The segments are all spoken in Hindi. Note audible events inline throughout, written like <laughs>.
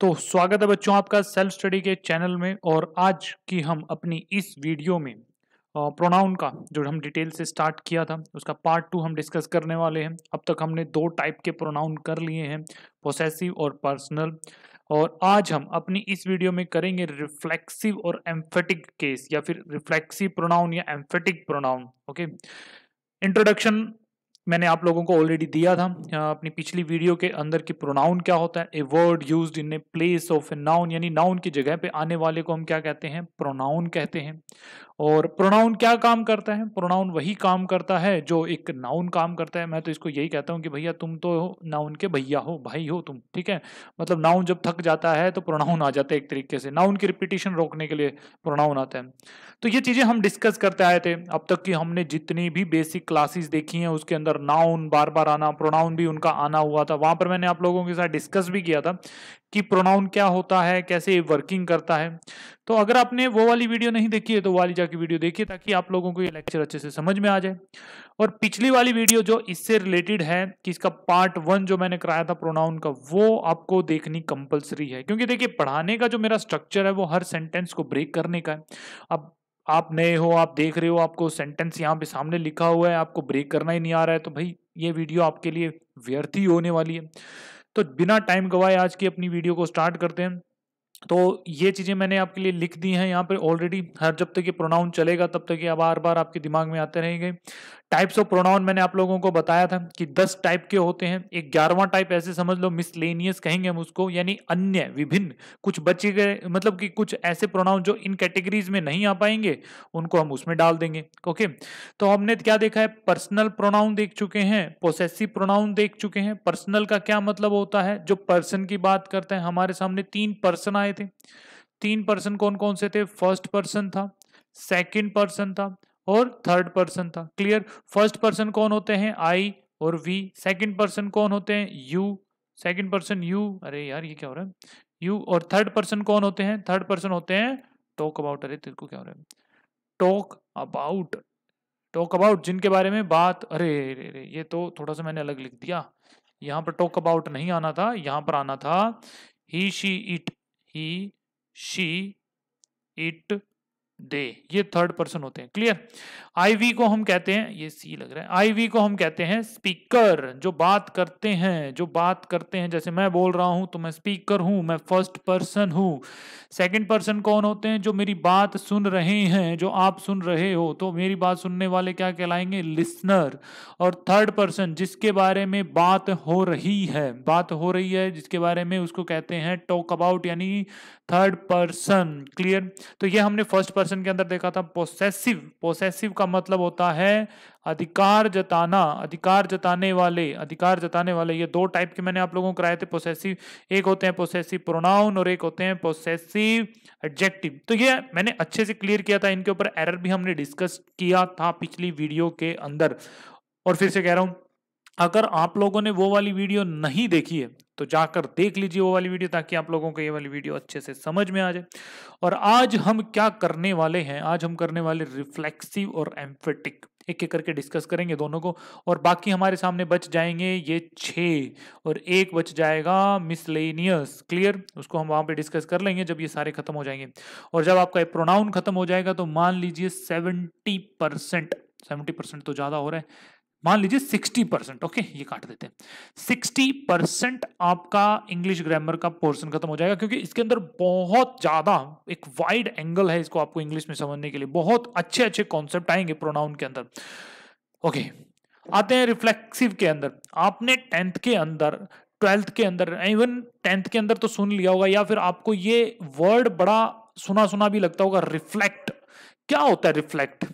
तो स्वागत है बच्चों आपका सेल्फ स्टडी के चैनल में और आज की हम अपनी इस वीडियो में प्रोनाउन का जो हम डिटेल से स्टार्ट किया था उसका पार्ट टू हम डिस्कस करने वाले हैं अब तक हमने दो टाइप के प्रोनाउन कर लिए हैं पोसेसिव और पर्सनल और आज हम अपनी इस वीडियो में करेंगे रिफ्लेक्सिव और एम्फेटिक केस या फिर रिफ्लेक्सिव प्रोनाउन या एम्फेटिक प्रोनाउन ओके इंट्रोडक्शन मैंने आप लोगों को ऑलरेडी दिया था अपनी पिछली वीडियो के अंदर की प्रोनाउन क्या होता है a word use in a place of a noun यानी नाउन की जगह पे आने वाले को हम क्या कहते हैं प्रोनाउन कहते हैं और प्रोनाउन क्या काम करता है प्रोनाउन वही काम करता है जो एक नाउन काम करता है मैं तो इसको यही कहता हूँ कि भैया तुम तो नाउन के भैया हो भाई हो तुम ठीक है मतलब नाउन जब थक जाता है तो प्रोनाउन आ जाता है एक तरीके से नाउन की रिपीटेशन रोकने के लिए प्रोनाउन आता है तो ये चीज़ें हम डिस्कस करते आए थे अब तक कि हमने जितनी भी बेसिक क्लासेस देखी हैं उसके अंदर नाउन बार बार आना प्रोनाउन भी उनका आना हुआ था वहाँ पर मैंने आप लोगों के साथ डिस्कस भी किया था कि प्रोनाउन क्या होता है कैसे वर्किंग करता है तो अगर आपने वो वाली वीडियो नहीं देखी है तो वाली जाके वीडियो देखिए ताकि आप लोगों को ये लेक्चर अच्छे से समझ में आ जाए और पिछली वाली वीडियो जो इससे रिलेटेड है कि इसका पार्ट वन जो मैंने कराया था प्रोनाउन का वो आपको देखनी कंपलसरी है क्योंकि देखिए पढ़ाने का जो मेरा स्ट्रक्चर है वो हर सेंटेंस को ब्रेक करने का है अब आप नए हो आप देख रहे हो आपको सेंटेंस यहाँ पे सामने लिखा हुआ है आपको ब्रेक करना ही नहीं आ रहा है तो भाई ये वीडियो आपके लिए व्यर्थ ही होने वाली है तो बिना टाइम गवाए आज की अपनी वीडियो को स्टार्ट करते हैं तो ये चीज़ें मैंने आपके लिए लिख दी हैं यहाँ पर ऑलरेडी हर जब तक ये प्रोनाउन चलेगा तब तक ये बार बार आपके दिमाग में आते रहेंगे टाइप्स ऑफ प्रोनाउन मैंने आप लोगों को बताया था कि दस टाइप के होते हैं एक ग्यारहवा टाइप ऐसे समझ लो मिसलेनियस कहेंगे हम उसको यानी अन्य विभिन्न कुछ बचे गए मतलब कि कुछ ऐसे प्रोनाउन जो इन कैटेगरीज में नहीं आ पाएंगे उनको हम उसमें डाल देंगे ओके तो हमने क्या देखा है पर्सनल प्रोनाउन देख चुके हैं प्रोसेसिव प्रोनाउन देख चुके हैं पर्सनल का क्या मतलब होता है जो पर्सन की बात करते हैं हमारे सामने तीन पर्सन आए थे तीन पर्सन कौन कौन से थे फर्स्ट पर्सन था सेकेंड पर्सन था और थर्ड पर्सन था क्लियर फर्स्ट पर्सन कौन होते हैं आई और वी सेकंड पर्सन कौन होते हैं यू सेकंड पर्सन यू अरे यार ये क्या हो रहा है यू और थर्ड पर्सन कौन होते हैं थर्ड पर्सन होते हैं टॉक अबाउट अरे तेरे को क्या हो रहा है टॉक अबाउट टॉक अबाउट जिनके बारे में बात अरे अरे अरे ये तो थोड़ा सा मैंने अलग लिख दिया यहाँ पर टॉक अबाउट नहीं आना था यहाँ पर आना था he she it he she it they ये थर्ड पर्सन होते हैं क्लियर आईवी को हम कहते हैं ये सी लग रहा है आईवी को हम कहते हैं स्पीकर जो बात करते हैं जो बात करते हैं जैसे मैं बोल रहा हूं तो मैं स्पीकर हूं मैं फर्स्ट पर्सन हूं सेकंड पर्सन कौन होते हैं जो मेरी बात सुन रहे हैं जो आप सुन रहे हो तो मेरी बात सुनने वाले क्या कहलाएंगे लिसनर और थर्ड पर्सन जिसके बारे में बात हो रही है बात हो रही है जिसके बारे में उसको कहते हैं टॉक अबाउट यानी थर्ड पर्सन क्लियर तो ये हमने फर्स्ट पर्सन के अंदर देखा था पोसेसिव पोसेसिव का मतलब होता है अधिकार जताना अधिकार जताने वाले अधिकार जताने वाले ये दो टाइप के मैंने आप लोगों को कराए थे पोसेसिव एक होते हैं पोसेसिव प्रोनाउन और एक होते हैं पोसेसिव एडजेक्टिव तो ये मैंने अच्छे से क्लियर किया था इनके ऊपर एरर भी हमने डिस्कस किया था पिछली वीडियो के अंदर और फिर से कह रहा हूं अगर आप लोगों ने वो वाली वीडियो नहीं देखी है तो जाकर देख लीजिए वो वाली वीडियो ताकि आप लोगों को ये वाली वीडियो अच्छे से समझ में आ जाए और आज हम क्या करने वाले हैं आज हम करने वाले रिफ्लेक्सिव और एम्फेटिक एक एक करके डिस्कस करेंगे दोनों को और बाकी हमारे सामने बच जाएंगे ये छः और एक बच जाएगा मिसलेनियस क्लियर उसको हम वहां पे डिस्कस कर लेंगे जब ये सारे खत्म हो जाएंगे और जब आपका प्रोनाउन खत्म हो जाएगा तो मान लीजिए सेवेंटी परसेंट सेवेंटी परसेंट तो ज़्यादा हो रहा है मान लीजिए सिक्सटी परसेंट ओके ये काट देते हैं सिक्सटी परसेंट आपका इंग्लिश ग्रामर का पोर्शन खत्म हो जाएगा क्योंकि इसके अंदर बहुत ज़्यादा एक वाइड एंगल है इसको आपको इंग्लिश में समझने के लिए बहुत अच्छे अच्छे कॉन्सेप्ट आएंगे प्रोनाउन के अंदर ओके आते हैं रिफ्लेक्सिव के अंदर आपने टेंथ के अंदर ट्वेल्थ के अंदर इवन टेंथ के अंदर तो सुन लिया होगा या फिर आपको ये वर्ड बड़ा सुना सुना भी लगता होगा रिफ्लेक्ट क्या होता है रिफ्लेक्ट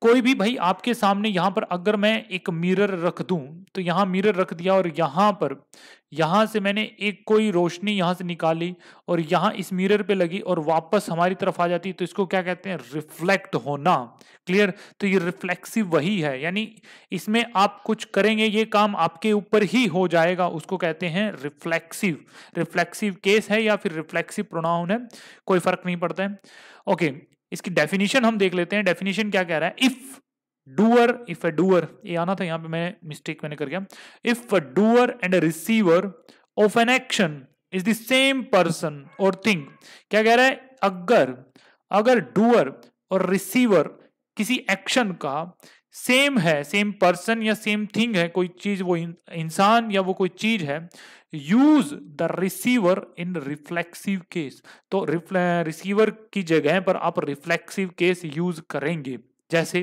कोई भी भाई आपके सामने यहाँ पर अगर मैं एक मिरर रख दूं तो यहाँ मिरर रख दिया और यहाँ पर यहाँ से मैंने एक कोई रोशनी यहाँ से निकाली और यहाँ इस मिरर पे लगी और वापस हमारी तरफ आ जाती तो इसको क्या कहते हैं रिफ्लेक्ट होना क्लियर तो ये रिफ्लेक्सिव वही है यानी इसमें आप कुछ करेंगे ये काम आपके ऊपर ही हो जाएगा उसको कहते हैं रिफ्लेक्सिव रिफ्लेक्सिव केस है या फिर रिफ्लेक्सिव प्रोनाउन है कोई फर्क नहीं पड़ता है ओके इसकी डेफिनेशन हम देख लेते हैं डेफिनेशन क्या कह रहा है if doer if a doer ये आना था यहां पे मैं मिस्टेक मैंने कर गया if a doer and a receiver of an action is the same person और थिंग क्या कह रहा है अगर अगर डूअर और रिसीवर किसी एक्शन का सेम है सेम पर्सन या सेम थिंग है कोई चीज वो इंसान या वो कोई चीज है use the receiver in reflexive case तो रिसीवर की जगह पर आप रिफ्लेक्सिव केस यूज करेंगे जैसे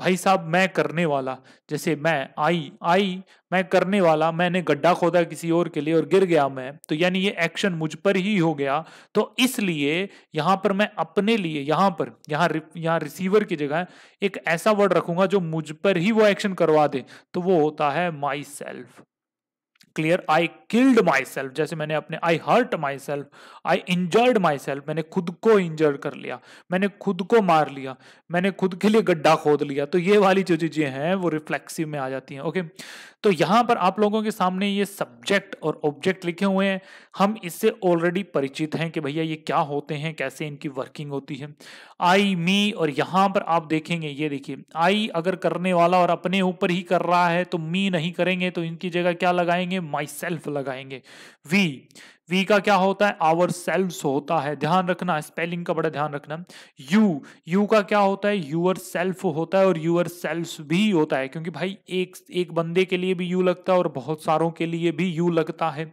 भाई साहब मैं करने वाला जैसे मैं आई आई मैं करने वाला मैंने गड्ढा खोदा किसी और के लिए और गिर गया मैं तो यानी ये एक्शन मुझ पर ही हो गया तो इसलिए यहां पर मैं अपने लिए यहां पर यहाँ यहाँ रिसीवर की जगह एक ऐसा वर्ड रखूंगा जो मुझ पर ही वो एक्शन करवा दे तो वो होता है myself clear I killed myself जैसे मैंने अपने I hurt myself I injured myself मैंने खुद को इंजर्ड कर लिया मैंने खुद को मार लिया मैंने खुद के लिए गड्ढा खोद लिया तो ये वाली जो चीज़ें हैं वो रिफ्लेक्सिव में आ जाती हैं ओके तो यहाँ पर आप लोगों के सामने ये सब्जेक्ट और ऑब्जेक्ट लिखे हुए हैं हम इससे ऑलरेडी परिचित हैं कि भैया ये क्या होते हैं कैसे इनकी वर्किंग होती है आई मी और यहाँ पर आप देखेंगे ये देखिए आई अगर करने वाला और अपने ऊपर ही कर रहा है तो मी नहीं करेंगे तो इनकी जगह क्या लगाएंगे माई सेल्फ लगाएंगे वी वी का क्या होता है आवर सेल्व होता है ध्यान रखना स्पेलिंग का बड़ा ध्यान रखना यू यू का क्या होता है यूअर सेल्फ होता है और यूअर सेल्फ भी होता है क्योंकि भाई एक एक बंदे के लिए भी यू लगता है और बहुत सारों के लिए भी यू लगता है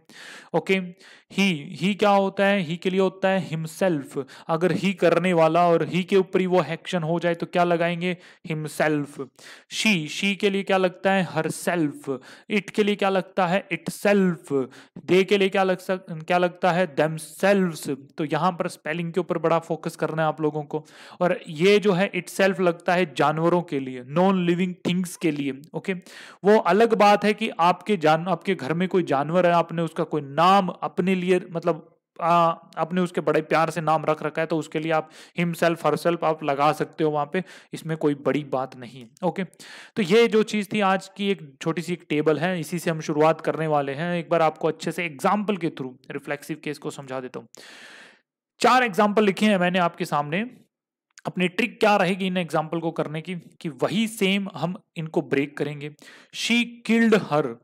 ओके okay? ही ही क्या होता है ही के लिए होता है हिमसेल्फ अगर ही करने वाला और ही के ऊपर ही वो एक्शन हो जाए तो क्या लगाएंगे हिमसेल्फ शी शी के लिए क्या लगता है हर सेल्फ इट के लिए क्या लगता है इट सेल्फ दे के लिए क्या लग सक क्या लगता है देम तो यहाँ पर स्पेलिंग के ऊपर बड़ा फोकस करना है आप लोगों को और ये जो है इट सेल्फ लगता है जानवरों के लिए नॉन लिविंग थिंग्स के लिए ओके वो अलग बात है कि आपके जान आपके घर में कोई जानवर है आपने उसका कोई नाम अपने लिए मतलब आ, आपने उसके बड़े प्यार से नाम रख रखा है तो उसके लिए आप हिमसेल्फ हरसेल्फ आप लगा सकते हो वहाँ पे इसमें कोई बड़ी बात नहीं है ओके तो ये जो चीज़ थी आज की एक छोटी सी एक टेबल है इसी से हम शुरुआत करने वाले हैं एक बार आपको अच्छे से एग्जाम्पल के थ्रू रिफ्लेक्सिव केस को समझा देता हूँ चार एग्जाम्पल लिखे हैं मैंने आपके सामने अपनी ट्रिक क्या रहेगी इन एग्जाम्पल को करने की कि वही सेम हम इनको ब्रेक करेंगे she killed her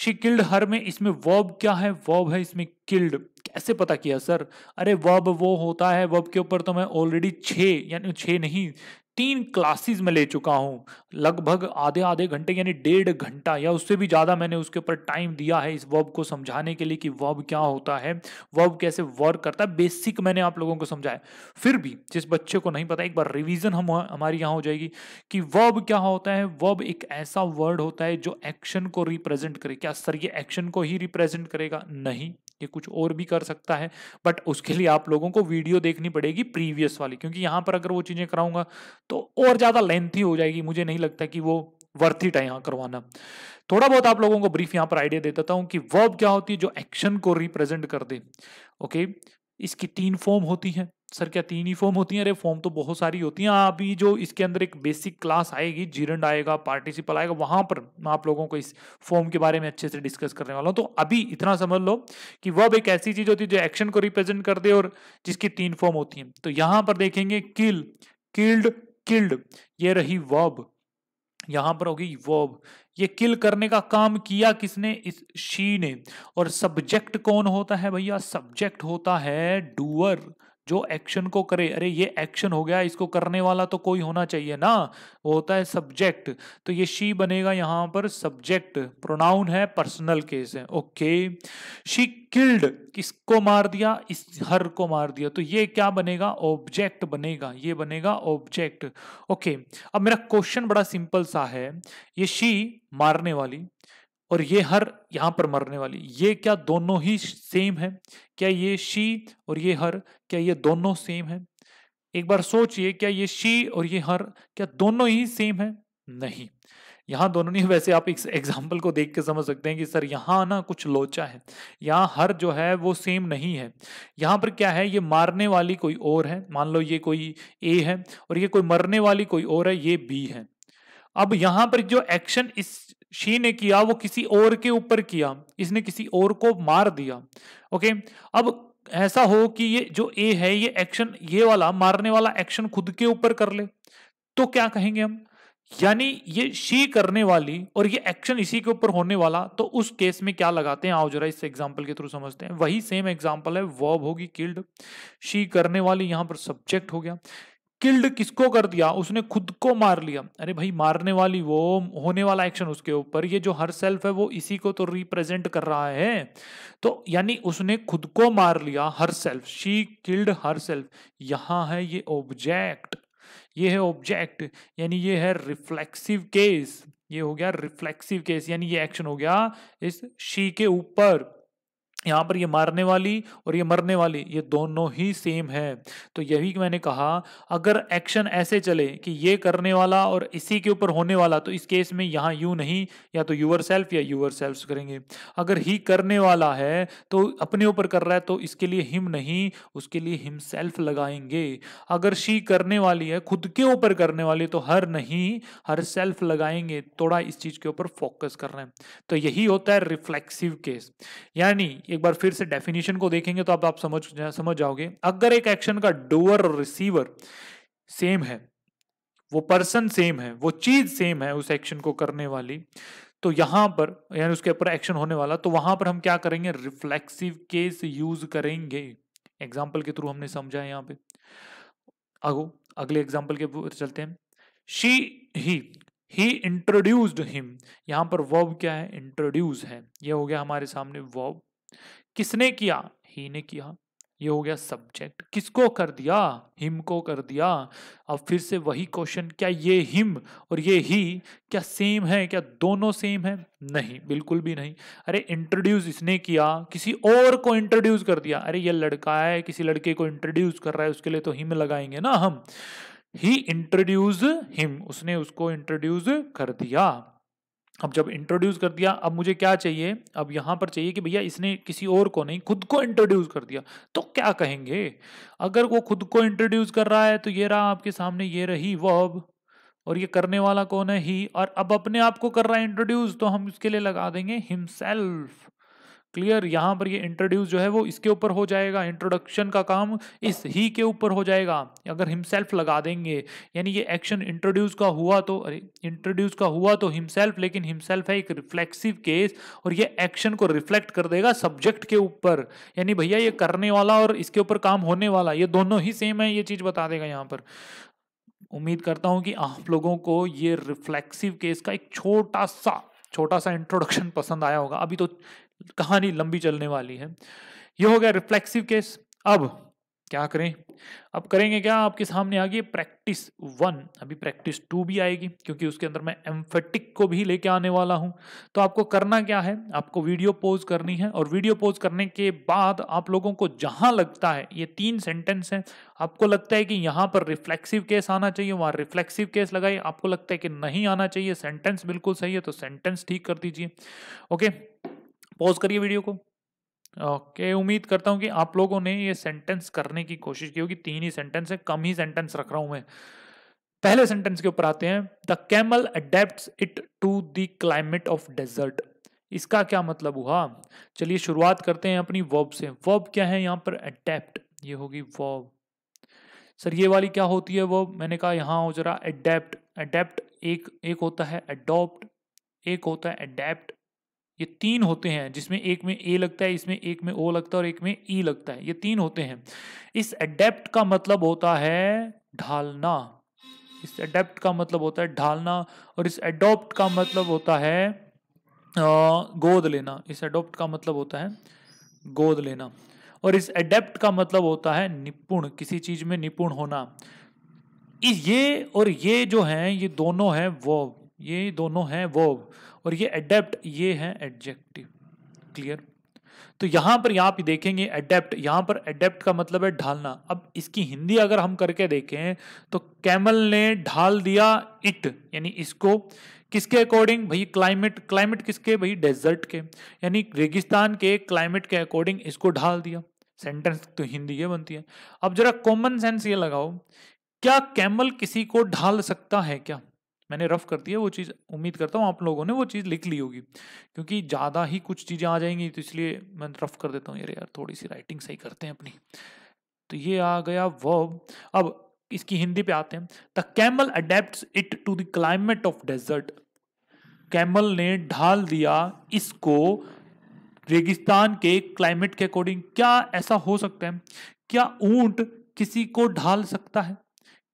she killed her में इसमें वर्ब क्या है वर्ब है इसमें किल्ड कैसे पता किया सर अरे वर्ब वो होता है वर्ब के ऊपर तो मैं ऑलरेडी छे यानी छे नहीं तीन क्लासेस में ले चुका हूं लगभग आधे आधे घंटे यानी डेढ़ घंटा या उससे भी ज़्यादा मैंने उसके ऊपर टाइम दिया है इस वर्ब को समझाने के लिए कि वर्ब क्या होता है वर्ब कैसे वर्क करता है बेसिक मैंने आप लोगों को समझाया फिर भी जिस बच्चे को नहीं पता एक बार रिविज़न हम हमारी यहाँ हो जाएगी कि वर्ब क्या होता है वर्ब एक ऐसा वर्ड होता है जो एक्शन को रिप्रेजेंट करे क्या सर ये एक्शन को ही रिप्रेजेंट करेगा नहीं ये कुछ और भी कर सकता है बट उसके लिए आप लोगों को वीडियो देखनी पड़ेगी प्रीवियस वाली क्योंकि यहाँ पर अगर वो चीज़ें कराऊंगा तो और ज़्यादा लेंथी हो जाएगी मुझे नहीं लगता कि वो वर्थ इट है यहाँ करवाना थोड़ा बहुत आप लोगों को ब्रीफ यहाँ पर आइडिया दे देता हूं कि वर्ब क्या होती है जो एक्शन को रिप्रेजेंट कर दे ओके इसकी तीन फॉर्म होती हैं सर क्या तीन ही फॉर्म होती हैं अरे फॉर्म तो बहुत सारी होती हैं अभी जो इसके अंदर एक बेसिक क्लास आएगी जीरंड आएगा पार्टिसिपल आएगा वहां पर मैं आप लोगों को इस फॉर्म के बारे में अच्छे से डिस्कस करने वाला हूं तो अभी इतना समझ लो कि वह एक ऐसी चीज होती है जो एक्शन को रिप्रेजेंट कर दे और जिसकी तीन फॉर्म होती है तो यहां पर देखेंगे किल किल्ड किल्ड ये रही वब यहां पर होगी वर्ब ये किल करने का काम किया किसने इस शी ने और सब्जेक्ट कौन होता है भैया सब्जेक्ट होता है डूअर जो एक्शन को करे अरे ये एक्शन हो गया इसको करने वाला तो कोई होना चाहिए ना वो होता है सब्जेक्ट तो ये शी बनेगा यहाँ पर सब्जेक्ट प्रोनाउन है पर्सनल केस है ओके शी किल्ड किसको मार दिया इस हर को मार दिया तो ये क्या बनेगा ऑब्जेक्ट बनेगा ये बनेगा ऑब्जेक्ट ओके अब मेरा क्वेश्चन बड़ा सिंपल सा है ये शी मारने वाली और ये हर यहाँ पर मरने वाली ये क्या दोनों ही सेम है क्या ये शी और ये हर क्या ये दोनों सेम है एक बार सोचिए क्या ये शी और ये हर क्या दोनों ही सेम है नहीं यहाँ दोनों नहीं वैसे आप इस एग्जाम्पल को देख के समझ सकते हैं कि सर यहाँ ना कुछ लोचा है यहाँ हर जो है वो सेम नहीं है यहाँ पर क्या है ये मारने वाली कोई और है मान लो ये कोई ए है और ये कोई मरने वाली कोई और है ये बी है अब यहाँ पर जो एक्शन इस शी ने किया वो किसी और के ऊपर किया इसने किसी और को मार दिया ओके अब ऐसा हो कि ये जो ए है ये एक्शन ये वाला मारने वाला एक्शन खुद के ऊपर कर ले तो क्या कहेंगे हम यानी ये शी करने वाली और ये एक्शन इसी के ऊपर होने वाला तो उस केस में क्या लगाते हैं आओ जरा इस एग्जांपल के थ्रू समझते हैं वही सेम एग्जांपल है वर्ब होगी किल्ड शी करने वाली यहां पर सब्जेक्ट हो गया किल्ड किसको कर दिया उसने खुद को मार लिया अरे भाई मारने वाली वो होने वाला एक्शन उसके ऊपर ये जो हर सेल्फ है वो इसी को तो रिप्रेजेंट कर रहा है तो यानी उसने खुद को मार लिया herself she killed herself यहाँ है ये ऑब्जेक्ट ये है ऑब्जेक्ट यानी ये है रिफ्लेक्सिव केस ये हो गया रिफ्लेक्सिव केस यानी ये एक्शन हो गया इस शी के ऊपर यहाँ पर ये मारने वाली और ये मरने वाली ये दोनों ही सेम है तो यही मैंने कहा अगर एक्शन ऐसे चले कि ये करने वाला और इसी के ऊपर होने वाला तो इस केस में यहाँ यू नहीं या तो यूअर सेल्फ या यूअर सेल्फ करेंगे अगर ही करने वाला है तो अपने ऊपर कर रहा है तो इसके लिए हिम नहीं उसके लिए हिम सेल्फ लगाएंगे अगर शी करने वाली है खुद के ऊपर करने वाली तो हर नहीं हर सेल्फ लगाएंगे थोड़ा इस चीज़ के ऊपर फोकस कर रहे हैं तो यही होता है रिफ्लेक्सिव केस यानी एक बार फिर से डेफिनेशन को देखेंगे तो आप आप समझ जा, समझ जाओगे अगर एक एक्शन का डोअर और रिसीवर सेम है वो पर्सन सेम है वो चीज सेम है उस एक्शन को करने वाली तो यहां पर यानी उसके ऊपर एक्शन होने वाला तो वहां पर हम क्या करेंगे रिफ्लेक्सिव केस यूज करेंगे एग्जाम्पल के थ्रू हमने समझा है यहाँ पे आगो अगले एग्जाम्पल के चलते हैं she he He introduced him यहां पर वर्ब क्या है इंट्रोड्यूस है यह हो गया हमारे सामने वर्ब किसने किया ही ने किया ये हो गया सब्जेक्ट किसको कर दिया हिम को कर दिया अब फिर से वही क्वेश्चन क्या ये हिम और ये ही क्या सेम है क्या दोनों सेम है नहीं बिल्कुल भी नहीं अरे इंट्रोड्यूस इसने किया किसी और को इंट्रोड्यूस कर दिया अरे ये लड़का है किसी लड़के को इंट्रोड्यूस कर रहा है उसके लिए तो हिम लगाएंगे ना हम ही इंट्रोड्यूस हिम उसने उसको इंट्रोड्यूस कर दिया अब जब इंट्रोड्यूस कर दिया अब मुझे क्या चाहिए अब यहाँ पर चाहिए कि भैया इसने किसी और को नहीं खुद को इंट्रोड्यूस कर दिया तो क्या कहेंगे अगर वो खुद को इंट्रोड्यूस कर रहा है तो ये रहा आपके सामने ये रही वर्ब और ये करने वाला कौन है ही और अब अपने आप को कर रहा है इंट्रोड्यूस तो हम इसके लिए लगा देंगे हिमसेल्फ क्लियर यहां पर ये इंट्रोड्यूस जो है वो इसके ऊपर हो जाएगा इंट्रोडक्शन का काम इस ही के ऊपर हो जाएगा अगर हिमसेल्फ लगा देंगे यानी ये एक्शन इंट्रोड्यूस का हुआ तो अरे इंट्रोड्यूस का हुआ तो हिमसेल्फ लेकिन हिमसेल्फ है एक रिफ्लेक्सिव केस और ये एक्शन को रिफ्लेक्ट कर देगा सब्जेक्ट के ऊपर यानी भैया ये करने वाला और इसके ऊपर काम होने वाला ये दोनों ही सेम है ये चीज बता देगा यहाँ पर उम्मीद करता हूँ कि आप लोगों को ये रिफ्लेक्सिव केस का एक छोटा सा छोटा सा इंट्रोडक्शन पसंद आया होगा अभी तो कहानी लंबी चलने वाली है ये हो गया रिफ्लेक्सिव केस अब क्या करें अब करेंगे क्या आपके सामने आ गई प्रैक्टिस वन अभी प्रैक्टिस टू भी आएगी क्योंकि उसके अंदर मैं एम्फेटिक को भी लेके आने वाला हूं तो आपको करना क्या है आपको वीडियो पोज करनी है और वीडियो पोज करने के बाद आप लोगों को जहां लगता है ये तीन सेंटेंस हैं आपको लगता है कि यहाँ पर रिफ्लेक्सिव केस आना चाहिए वहाँ रिफ्लेक्सिव केस लगाइए आपको लगता है कि नहीं आना चाहिए सेंटेंस बिल्कुल सही है तो सेंटेंस ठीक कर दीजिए ओके पॉज करिए वीडियो को ओके okay, उम्मीद करता हूँ कि आप लोगों ने ये सेंटेंस करने की कोशिश की होगी तीन ही सेंटेंस है कम ही सेंटेंस रख रहा हूँ मैं पहले सेंटेंस के ऊपर आते हैं the camel adapt it to the climate of desert इसका क्या मतलब हुआ चलिए शुरुआत करते हैं अपनी वर्ब से वर्ब क्या है यहाँ पर अडेप्ट ये होगी वर्ब सर ये वाली क्या होती है वर्ब मैंने कहा यहाँ हो जरा अडेप्ट अडेप्ट एक एक होता है अडोप्ट एक होता है अडेप्ट ये तीन होते हैं जिसमें एक में ए लगता है इसमें एक में ओ लगता है और एक में ई लगता है ये तीन होते हैं इस एडेप्ट का मतलब होता है ढालना इस एडेप्ट का मतलब होता है ढालना और इस एडोप्ट का मतलब होता है गोद लेना इस एडोप्ट का मतलब होता है गोद लेना और इस एडेप्ट का मतलब होता है निपुण किसी चीज में निपुण होना ये और ये जो हैं ये दोनों हैं वो ये दोनों हैं वो और ये एडेप्ट ये है एडजेक्टिव क्लियर तो यहाँ पर यहाँ पे देखेंगे एडेप्ट यहाँ पर एडेप्ट का मतलब है ढालना अब इसकी हिंदी अगर हम करके देखें तो कैमल ने ढाल दिया इट यानी इसको किसके अकॉर्डिंग भाई क्लाइमेट क्लाइमेट किसके भाई डेजर्ट के यानी रेगिस्तान के क्लाइमेट के अकॉर्डिंग इसको ढाल दिया सेंटेंस तो हिंदी ये बनती है अब जरा कॉमन सेंस ये लगाओ क्या कैमल किसी को ढाल सकता है क्या मैंने रफ कर दिया वो चीज़ उम्मीद करता हूँ आप लोगों ने वो चीज़ लिख ली होगी क्योंकि ज़्यादा ही कुछ चीज़ें आ जाएंगी तो इसलिए मैं रफ कर देता हूँ यार यार थोड़ी सी राइटिंग सही करते हैं अपनी तो ये आ गया वर्ब अब इसकी हिंदी पे आते हैं the camel adapt it to the climate of desert camel ने ढाल दिया इसको रेगिस्तान के क्लाइमेट के अकॉर्डिंग क्या ऐसा हो सकता है क्या ऊंट किसी को ढाल सकता है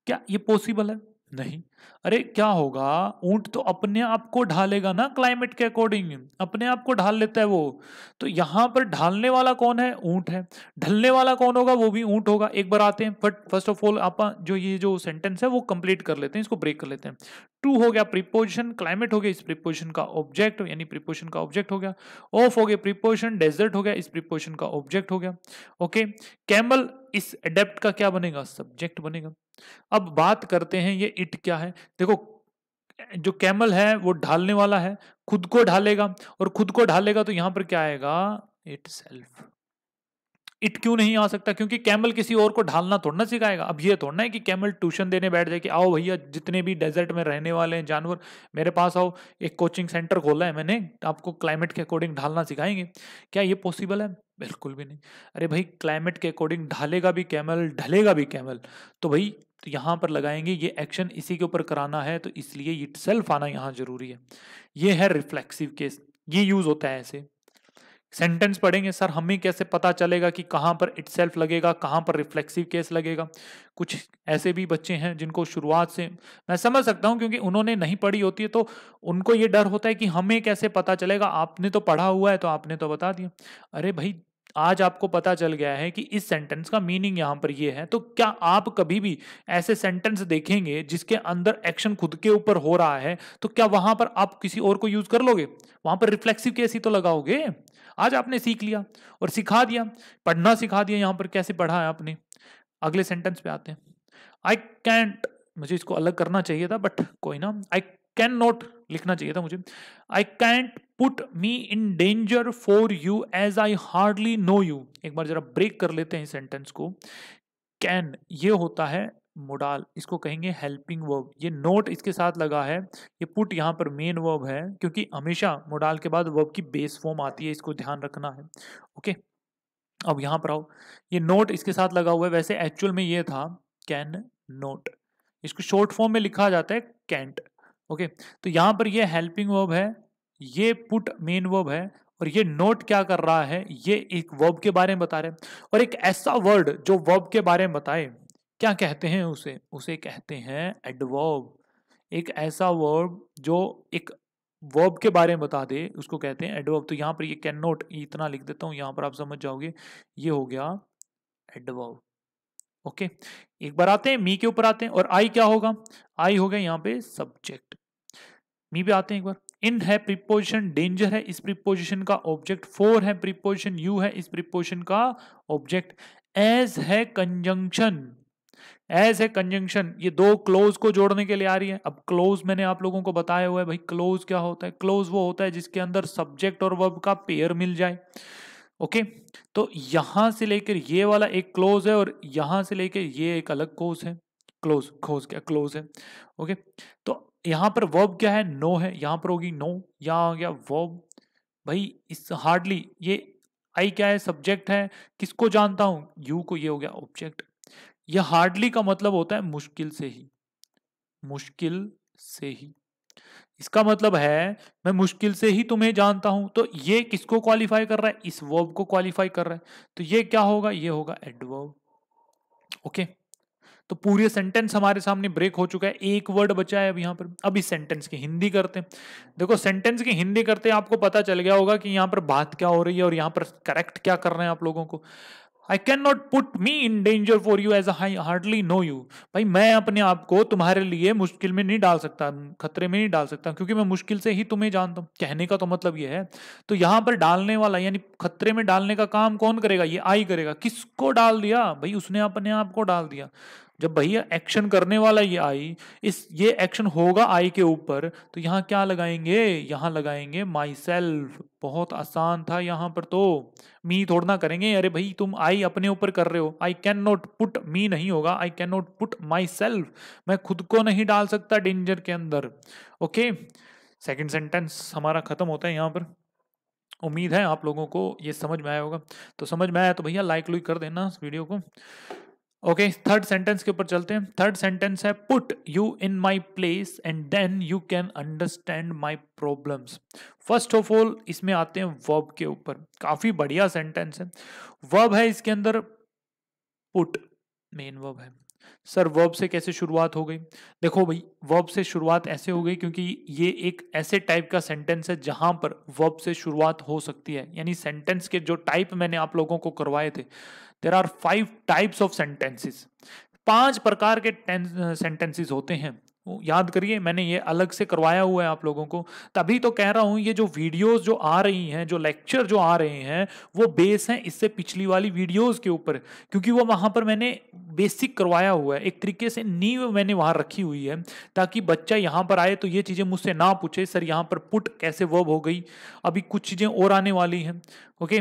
क्या ये पॉसिबल है नहीं अरे क्या होगा ऊंट तो अपने आप को ढालेगा ना क्लाइमेट के अकॉर्डिंग अपने आप को ढाल लेता है वो तो यहाँ पर ढालने वाला कौन है ऊंट है ढलने वाला कौन होगा वो भी ऊंट होगा एक बार आते हैं फट फर्स्ट ऑफ ऑल आप जो ये जो सेंटेंस है वो कंप्लीट कर लेते हैं इसको ब्रेक कर लेते हैं टू हो गया प्रिपोजिशन क्लाइमेट हो गया इस प्रिपोजिशन का ऑब्जेक्ट यानी प्रिपोजिशन का ऑब्जेक्ट हो गया ऑफ हो गया प्रिपोजिशन डेजर्ट हो गया इस प्रिपोजिशन का ऑब्जेक्ट हो गया ओके कैमल इस एडेप्ट का क्या बनेगा सब्जेक्ट बनेगा अब बात करते हैं ये इट क्या है देखो जो कैमल है वो ढालने वाला है खुद को ढालेगा और खुद को ढालेगा तो यहां पर क्या आएगा इट सेल्फ इट क्यों नहीं आ सकता क्योंकि कैमल किसी और को ढालना थोड़ा ना सिखाएगा अब ये थोड़ा ना है कि कैमल ट्यूशन देने बैठ जाए कि आओ भैया जितने भी डेजर्ट में रहने वाले हैं जानवर मेरे पास आओ एक कोचिंग सेंटर खोला है मैंने आपको क्लाइमेट के अकॉर्डिंग ढालना सिखाएंगे क्या ये पॉसिबल है बिल्कुल भी नहीं अरे भाई क्लाइमेट के अकॉर्डिंग ढालेगा भी कैमल ढलेगा भी कैमल तो भाई तो यहाँ पर लगाएंगे ये एक्शन इसी के ऊपर कराना है तो इसलिए इट सेल्फ आना यहाँ जरूरी है ये है रिफ्लेक्सिव केस ये यूज होता है ऐसे सेंटेंस पढ़ेंगे सर हमें कैसे पता चलेगा कि कहाँ पर इट लगेगा कहाँ पर रिफ्लेक्सिव केस लगेगा कुछ ऐसे भी बच्चे हैं जिनको शुरुआत से मैं समझ सकता हूँ क्योंकि उन्होंने नहीं पढ़ी होती है तो उनको ये डर होता है कि हमें कैसे पता चलेगा आपने तो पढ़ा हुआ है तो आपने तो बता दिया अरे भाई आज आपको पता चल गया है कि इस सेंटेंस का मीनिंग यहाँ पर ये है तो क्या आप कभी भी ऐसे सेंटेंस देखेंगे जिसके अंदर एक्शन खुद के ऊपर हो रहा है तो क्या वहां पर आप किसी और को यूज कर लोगे वहां पर रिफ्लेक्सिव केस ही तो लगाओगे आज आपने सीख लिया और सिखा दिया पढ़ना सिखा दिया यहाँ पर कैसे पढ़ा है आपने अगले सेंटेंस पे आते हैं आई कैंट मुझे इसको अलग करना चाहिए था बट कोई ना आई कैन नॉट लिखना चाहिए था मुझे I can't put me in danger for you as I hardly know you एक बार जरा ब्रेक कर लेते हैं सेंटेंस को कैन ये होता है मोडाल इसको कहेंगे हेल्पिंग वर्ब ये नोट इसके साथ लगा है ये पुट यहाँ पर मेन वर्ब है क्योंकि हमेशा मोडाल के बाद वर्ब की बेस फॉर्म आती है इसको ध्यान रखना है ओके okay? अब यहाँ पर आओ ये नोट इसके साथ लगा हुआ है वैसे एक्चुअल में ये था कैन नोट इसको शॉर्ट फॉर्म में लिखा जाता है कैंट ओके तो यहाँ पर ये हेल्पिंग वर्ब है ये पुट मेन वर्ब है और ये नोट क्या कर रहा है ये एक वर्ब के बारे में बता रहे हैं और एक ऐसा वर्ड जो वर्ब के बारे में बताए क्या कहते हैं उसे उसे कहते हैं एडवर्ब एक ऐसा वर्ब जो एक वर्ब के बारे में बता दे उसको कहते हैं एडवर्ब तो यहाँ पर ये कैन नोट इतना लिख देता हूँ यहाँ पर आप समझ जाओगे ये हो गया एडवर्ब ओके एक बार आते हैं मी के ऊपर आते हैं और आई क्या होगा आई हो गया यहाँ पे सब्जेक्ट मी पे आते हैं एक बार इन है प्रीपोजिशन डेंजर है इस प्रीपोजिशन का ऑब्जेक्ट फोर है प्रीपोजिशन यू है इस प्रीपोजिशन का ऑब्जेक्ट एज है कंजंक्शन एज ए कंजंक्शन ये दो क्लोज को जोड़ने के लिए आ रही है अब क्लोज मैंने आप लोगों को बताया हुआ है भाई क्लोज क्या होता है क्लोज वो होता है जिसके अंदर सब्जेक्ट और वर्ब का पेयर मिल जाए ओके तो यहां से लेकर ये वाला एक क्लोज है और यहां से लेकर ये एक अलग क्लोज है क्लोज क्लोज क्या क्लोज है ओके तो यहां पर वर्ब क्या है नो है यहां पर होगी नो यहां आ गया वर्ब भाई इस हार्डली ये आई क्या है सब्जेक्ट है किसको जानता हूं यू को ये हो गया ऑब्जेक्ट यह हार्डली का मतलब होता है मुश्किल से ही मुश्किल से ही इसका मतलब है मैं मुश्किल से ही तुम्हें जानता हूं तो ये किसको क्वालिफाई कर रहा है इस वर्ब को क्वालिफाई कर रहा है तो ये क्या होगा ये होगा एडवर्ब ओके तो पूरे सेंटेंस हमारे सामने ब्रेक हो चुका है एक वर्ड बचा है अब यहाँ पर अब इस सेंटेंस की हिंदी करते हैं देखो सेंटेंस की हिंदी करते हैं आपको पता चल गया होगा कि यहाँ पर बात क्या हो रही है और यहाँ पर करेक्ट क्या कर रहे हैं आप लोगों को I can not put me in danger for you as I hardly know you भाई मैं अपने आप को तुम्हारे लिए मुश्किल में नहीं डाल सकता खतरे में नहीं डाल सकता क्योंकि मैं मुश्किल से ही तुम्हें जानता हूँ कहने का तो मतलब ये है तो यहाँ पर डालने वाला यानी खतरे में डालने का काम कौन करेगा ये आई करेगा किसको डाल दिया भाई उसने अपने आप को डाल दिया जब भैया एक्शन करने वाला ये आई इस ये एक्शन होगा आई के ऊपर तो यहाँ क्या लगाएंगे यहाँ लगाएंगे माई सेल्फ बहुत आसान था यहाँ पर तो मी थोड़ा ना करेंगे अरे भाई तुम आई अपने ऊपर कर रहे हो I can not put me नहीं होगा I can not put myself मैं खुद को नहीं डाल सकता डेंजर के अंदर ओके सेकेंड सेंटेंस हमारा ख़त्म होता है यहाँ पर उम्मीद है आप लोगों को ये समझ में आया होगा तो समझ में आया तो भैया लाइक लुक कर देना वीडियो को ओके थर्ड सेंटेंस के ऊपर चलते हैं थर्ड सेंटेंस है put you in my place and then you can understand my problems first of all इसमें आते हैं वर्ब के ऊपर काफी बढ़िया सेंटेंस है वर्ब है इसके अंदर पुट मेन वर्ब है सर वर्ब से कैसे शुरुआत हो गई देखो भाई वर्ब से शुरुआत ऐसे हो गई क्योंकि ये एक ऐसे टाइप का सेंटेंस है जहां पर वर्ब से शुरुआत हो सकती है यानी सेंटेंस के जो टाइप मैंने आप लोगों को करवाए थे there are five types of sentences पांच प्रकार के सेंटेंसेस होते हैं याद करिए मैंने ये अलग से करवाया हुआ है आप लोगों को तभी तो कह रहा हूँ ये जो वीडियोस जो आ रही हैं जो लेक्चर जो आ रहे हैं वो बेस हैं इससे पिछली वाली वीडियोस के ऊपर क्योंकि वो वहाँ पर मैंने बेसिक करवाया हुआ है एक तरीके से नींव मैंने वहाँ रखी हुई है ताकि बच्चा यहाँ पर आए तो ये चीज़ें मुझसे ना पूछे सर यहाँ पर पुट कैसे वर्ब हो गई अभी कुछ चीज़ें और आने वाली हैं ओके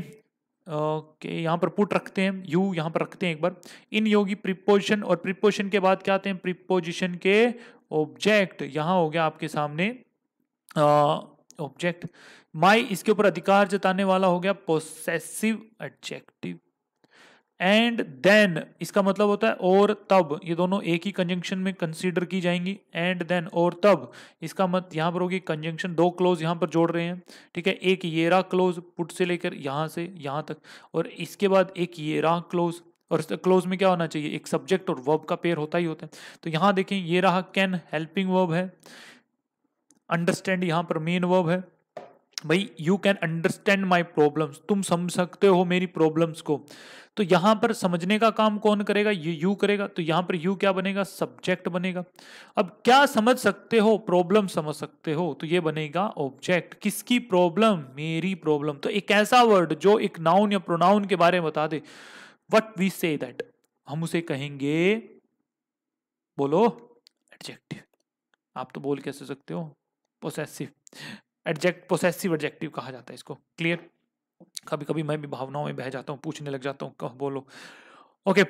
ओके यहाँ पर पुट रखते हैं यू यहाँ पर रखते हैं एक बार इन योगी प्रिपोजिशन और प्रिपोजिशन के बाद क्या आते हैं प्रिपोजिशन के ऑब्जेक्ट यहाँ हो गया आपके सामने ऑब्जेक्ट माई इसके ऊपर अधिकार जताने वाला हो गया पोसेसिव एडजेक्टिव एंड देन इसका मतलब होता है और तब ये दोनों एक ही कंजंक्शन में कंसीडर की जाएंगी एंड देन और तब इसका मत यहाँ पर होगी कंजंक्शन दो क्लोज यहाँ पर जोड़ रहे हैं ठीक है एक ये रा क्लोज पुट से लेकर यहाँ से यहाँ तक और इसके बाद एक ये रा क्लोज और क्लोज में क्या होना चाहिए एक सब्जेक्ट और वर्ब का पेयर होता ही होता है तो यहाँ देखें ये रहा कैन हेल्पिंग वर्ब है अंडरस्टैंड यहाँ पर मेन वर्ब है भाई you can understand my problems तुम समझ सकते हो मेरी प्रॉब्लम्स को तो यहाँ पर समझने का काम कौन करेगा ये यू करेगा तो यहाँ पर यू क्या बनेगा सब्जेक्ट बनेगा अब क्या समझ सकते हो प्रॉब्लम समझ सकते हो तो ये बनेगा ऑब्जेक्ट किसकी प्रॉब्लम मेरी प्रॉब्लम तो एक ऐसा वर्ड जो एक नाउन या प्रोनाउन के बारे में बता दे वट वी से दैट हम उसे कहेंगे बोलो एडजेक्टिव आप तो बोल कैसे सकते हो पोसेसिव एडजेक्ट पोसेसिव एडजेक्टिव कहा जाता है इसको क्लियर कभी कभी मैं भी भावनाओं में बह जाता हूँ पूछने लग जाता हूँ बोलो ओके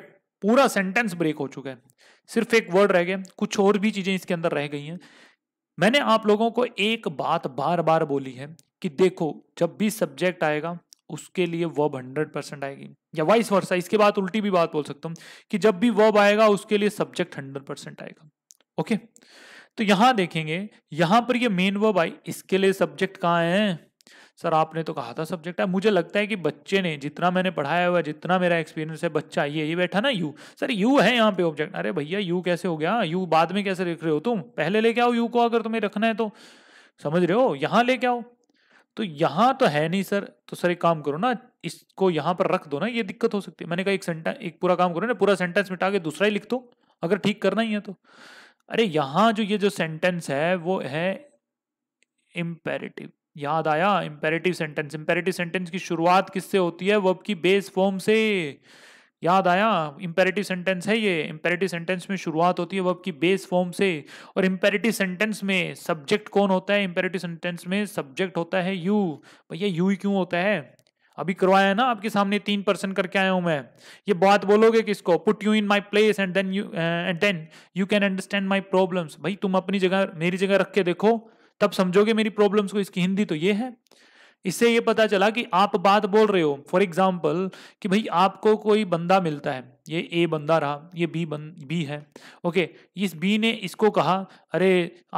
पूरा सेंटेंस ब्रेक हो चुका है सिर्फ एक वर्ड रह गया कुछ और भी चीजें इसके अंदर रह गई हैं मैंने आप लोगों को एक बात बार बार बोली है कि देखो जब भी सब्जेक्ट आएगा उसके लिए वर्ब हंड्रेड परसेंट आएगी या वाइस वर्सा इसके बाद उल्टी भी बात बोल सकता हूँ कि जब भी वर्ब आएगा उसके लिए सब्जेक्ट हंड्रेड परसेंट आएगा ओके okay? तो यहां देखेंगे यहां पर ये मेन वर्ब आई इसके लिए सब्जेक्ट कहाँ है सर आपने तो कहा था सब्जेक्ट है मुझे लगता है कि बच्चे ने जितना मैंने पढ़ाया हुआ जितना मेरा एक्सपीरियंस है बच्चा ये ये बैठा ना यू सर यू है यहाँ पे ऑब्जेक्ट अरे भैया यू कैसे हो गया यू बाद में कैसे रख रहे हो तुम पहले लेके आओ यू को अगर तुम्हें रखना है तो समझ रहे हो यहाँ लेके आओ तो यहाँ तो है नहीं सर तो सर एक काम करो ना इसको यहाँ पर रख दो ना ये दिक्कत हो सकती है मैंने कहा एक सेंटेंस एक पूरा काम करो ना पूरा सेंटेंस मिटा के दूसरा ही लिख दो अगर ठीक करना ही है तो अरे यहाँ जो ये जो सेंटेंस है वो है इम्पेरेटिव याद आया इम्पेरेटिव सेंटेंस इंपेरेटिव सेंटेंस की शुरुआत किससे होती है वर्ब की बेस फॉर्म से याद आया इंपेरेटिव सेंटेंस है ये इंपेरेटिव सेंटेंस में शुरुआत होती है वर्ब की बेस फॉर्म से और इंपेरेटिव सेंटेंस में सब्जेक्ट कौन होता है इंपेरेटिव सेंटेंस में सब्जेक्ट होता है यू भैया यू ही क्यों होता है अभी करवाया है ना आपके सामने तीन परसेंट करके आया हूं मैं ये बात बोलोगे किसको put you in my place and then you and then you can understand my problems भाई तुम अपनी जगह मेरी जगह रख के देखो तब समझोगे मेरी प्रॉब्लम्स को इसकी हिंदी तो ये है इससे ये पता चला कि आप बात बोल रहे हो फॉर एग्जाम्पल कि भाई आपको कोई बंदा मिलता है ये ए बंदा रहा ये बी बन बी है ओके इस बी ने इसको कहा अरे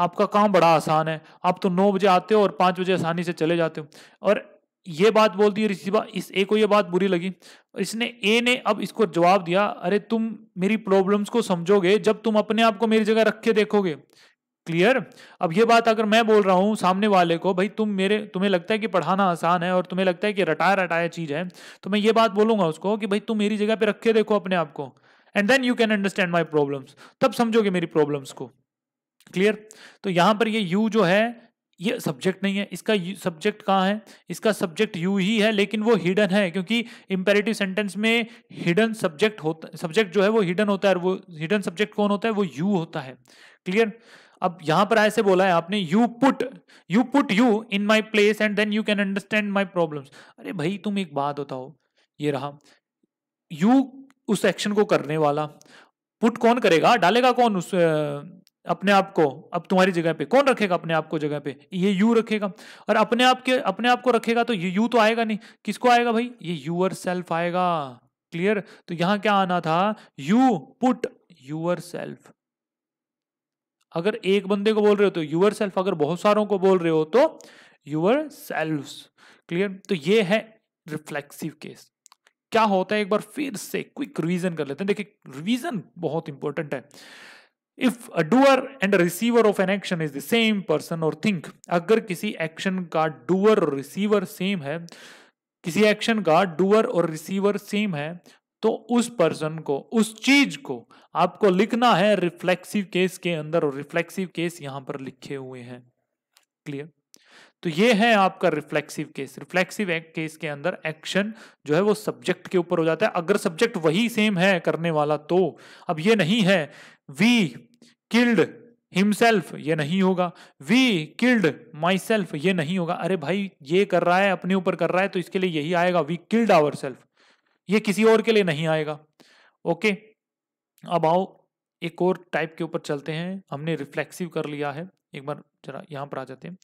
आपका काम बड़ा आसान है आप तो नौ बजे आते हो और पाँच बजे आसानी से चले जाते हो और ये बात बोल दी और इस ए को ये बात बुरी लगी और इसने ए ने अब इसको जवाब दिया अरे तुम मेरी प्रॉब्लम्स को समझोगे जब तुम अपने आप को मेरी जगह रख के देखोगे क्लियर अब ये बात अगर मैं बोल रहा हूँ सामने वाले को भाई तुम मेरे तुम्हें लगता है कि पढ़ाना आसान है और तुम्हें लगता है कि रटाया रटाया चीज़ है तो मैं ये बात बोलूंगा उसको कि भाई तुम मेरी जगह पर रख के देखो अपने आप को and then you can understand my problems तब समझोगे मेरी प्रॉब्लम्स को क्लियर तो यहां पर ये यू जो है ये सब्जेक्ट नहीं है इसका सब्जेक्ट कहाँ है इसका सब्जेक्ट यू ही है लेकिन वो हिडन है क्योंकि इम्पेरेटिव सेंटेंस में हिडन सब्जेक्ट होता सब्जेक्ट जो है वो हिडन होता है वो हिडन सब्जेक्ट कौन होता है वो यू होता है क्लियर अब यहां पर ऐसे बोला है आपने you put you put you in my place and then you can understand my problem अरे भाई तुम एक बात होता हो ये रहा यू उस एक्शन को करने वाला पुट कौन करेगा डालेगा कौन उस अपने आप को अब तुम्हारी जगह पे कौन रखेगा अपने आप को जगह पे ये यू रखेगा और अपने आप के अपने आप को रखेगा तो ये यू तो आएगा नहीं किसको आएगा भाई ये यूअर सेल्फ आएगा क्लियर तो यहां क्या आना था यू पुट यूअर सेल्फ अगर एक बंदे को बोल रहे हो तो यूअर सेल्फ अगर बहुत सारों को बोल रहे हो तो यूअर सेल्फ क्लियर तो ये है रिफ्लेक्सिव केस क्या होता है एक बार फिर से क्विक रिवीजन कर लेते हैं देखिए रिवीजन बहुत इंपॉर्टेंट है if a doer and receiver of an action is the same person और थिंक अगर किसी एक्शन का डूअर और रिसीवर सेम है किसी एक्शन का डूअर और रिसीवर सेम है तो उस पर्सन को उस चीज को आपको लिखना है रिफ्लेक्सिव केस के अंदर और रिफ्लेक्सिव केस यहां पर लिखे हुए हैं क्लियर तो ये है आपका रिफ्लेक्सिव केस रिफ्लेक्सिव केस के अंदर एक्शन जो है वो सब्जेक्ट के ऊपर हो जाता है अगर सब्जेक्ट वही सेम है करने वाला तो अब ये नहीं है वी किल्ड हिमसेल्फ ये नहीं होगा वी किल्ड माई सेल्फ ये नहीं होगा अरे भाई ये कर रहा है अपने ऊपर कर रहा है तो इसके लिए यही आएगा वी किल्ड आवर सेल्फ ये किसी और के लिए नहीं आएगा ओके अब आओ एक और टाइप के ऊपर चलते हैं हमने रिफ्लेक्सिव कर लिया है एक बार जरा यहाँ पर आ जाते हैं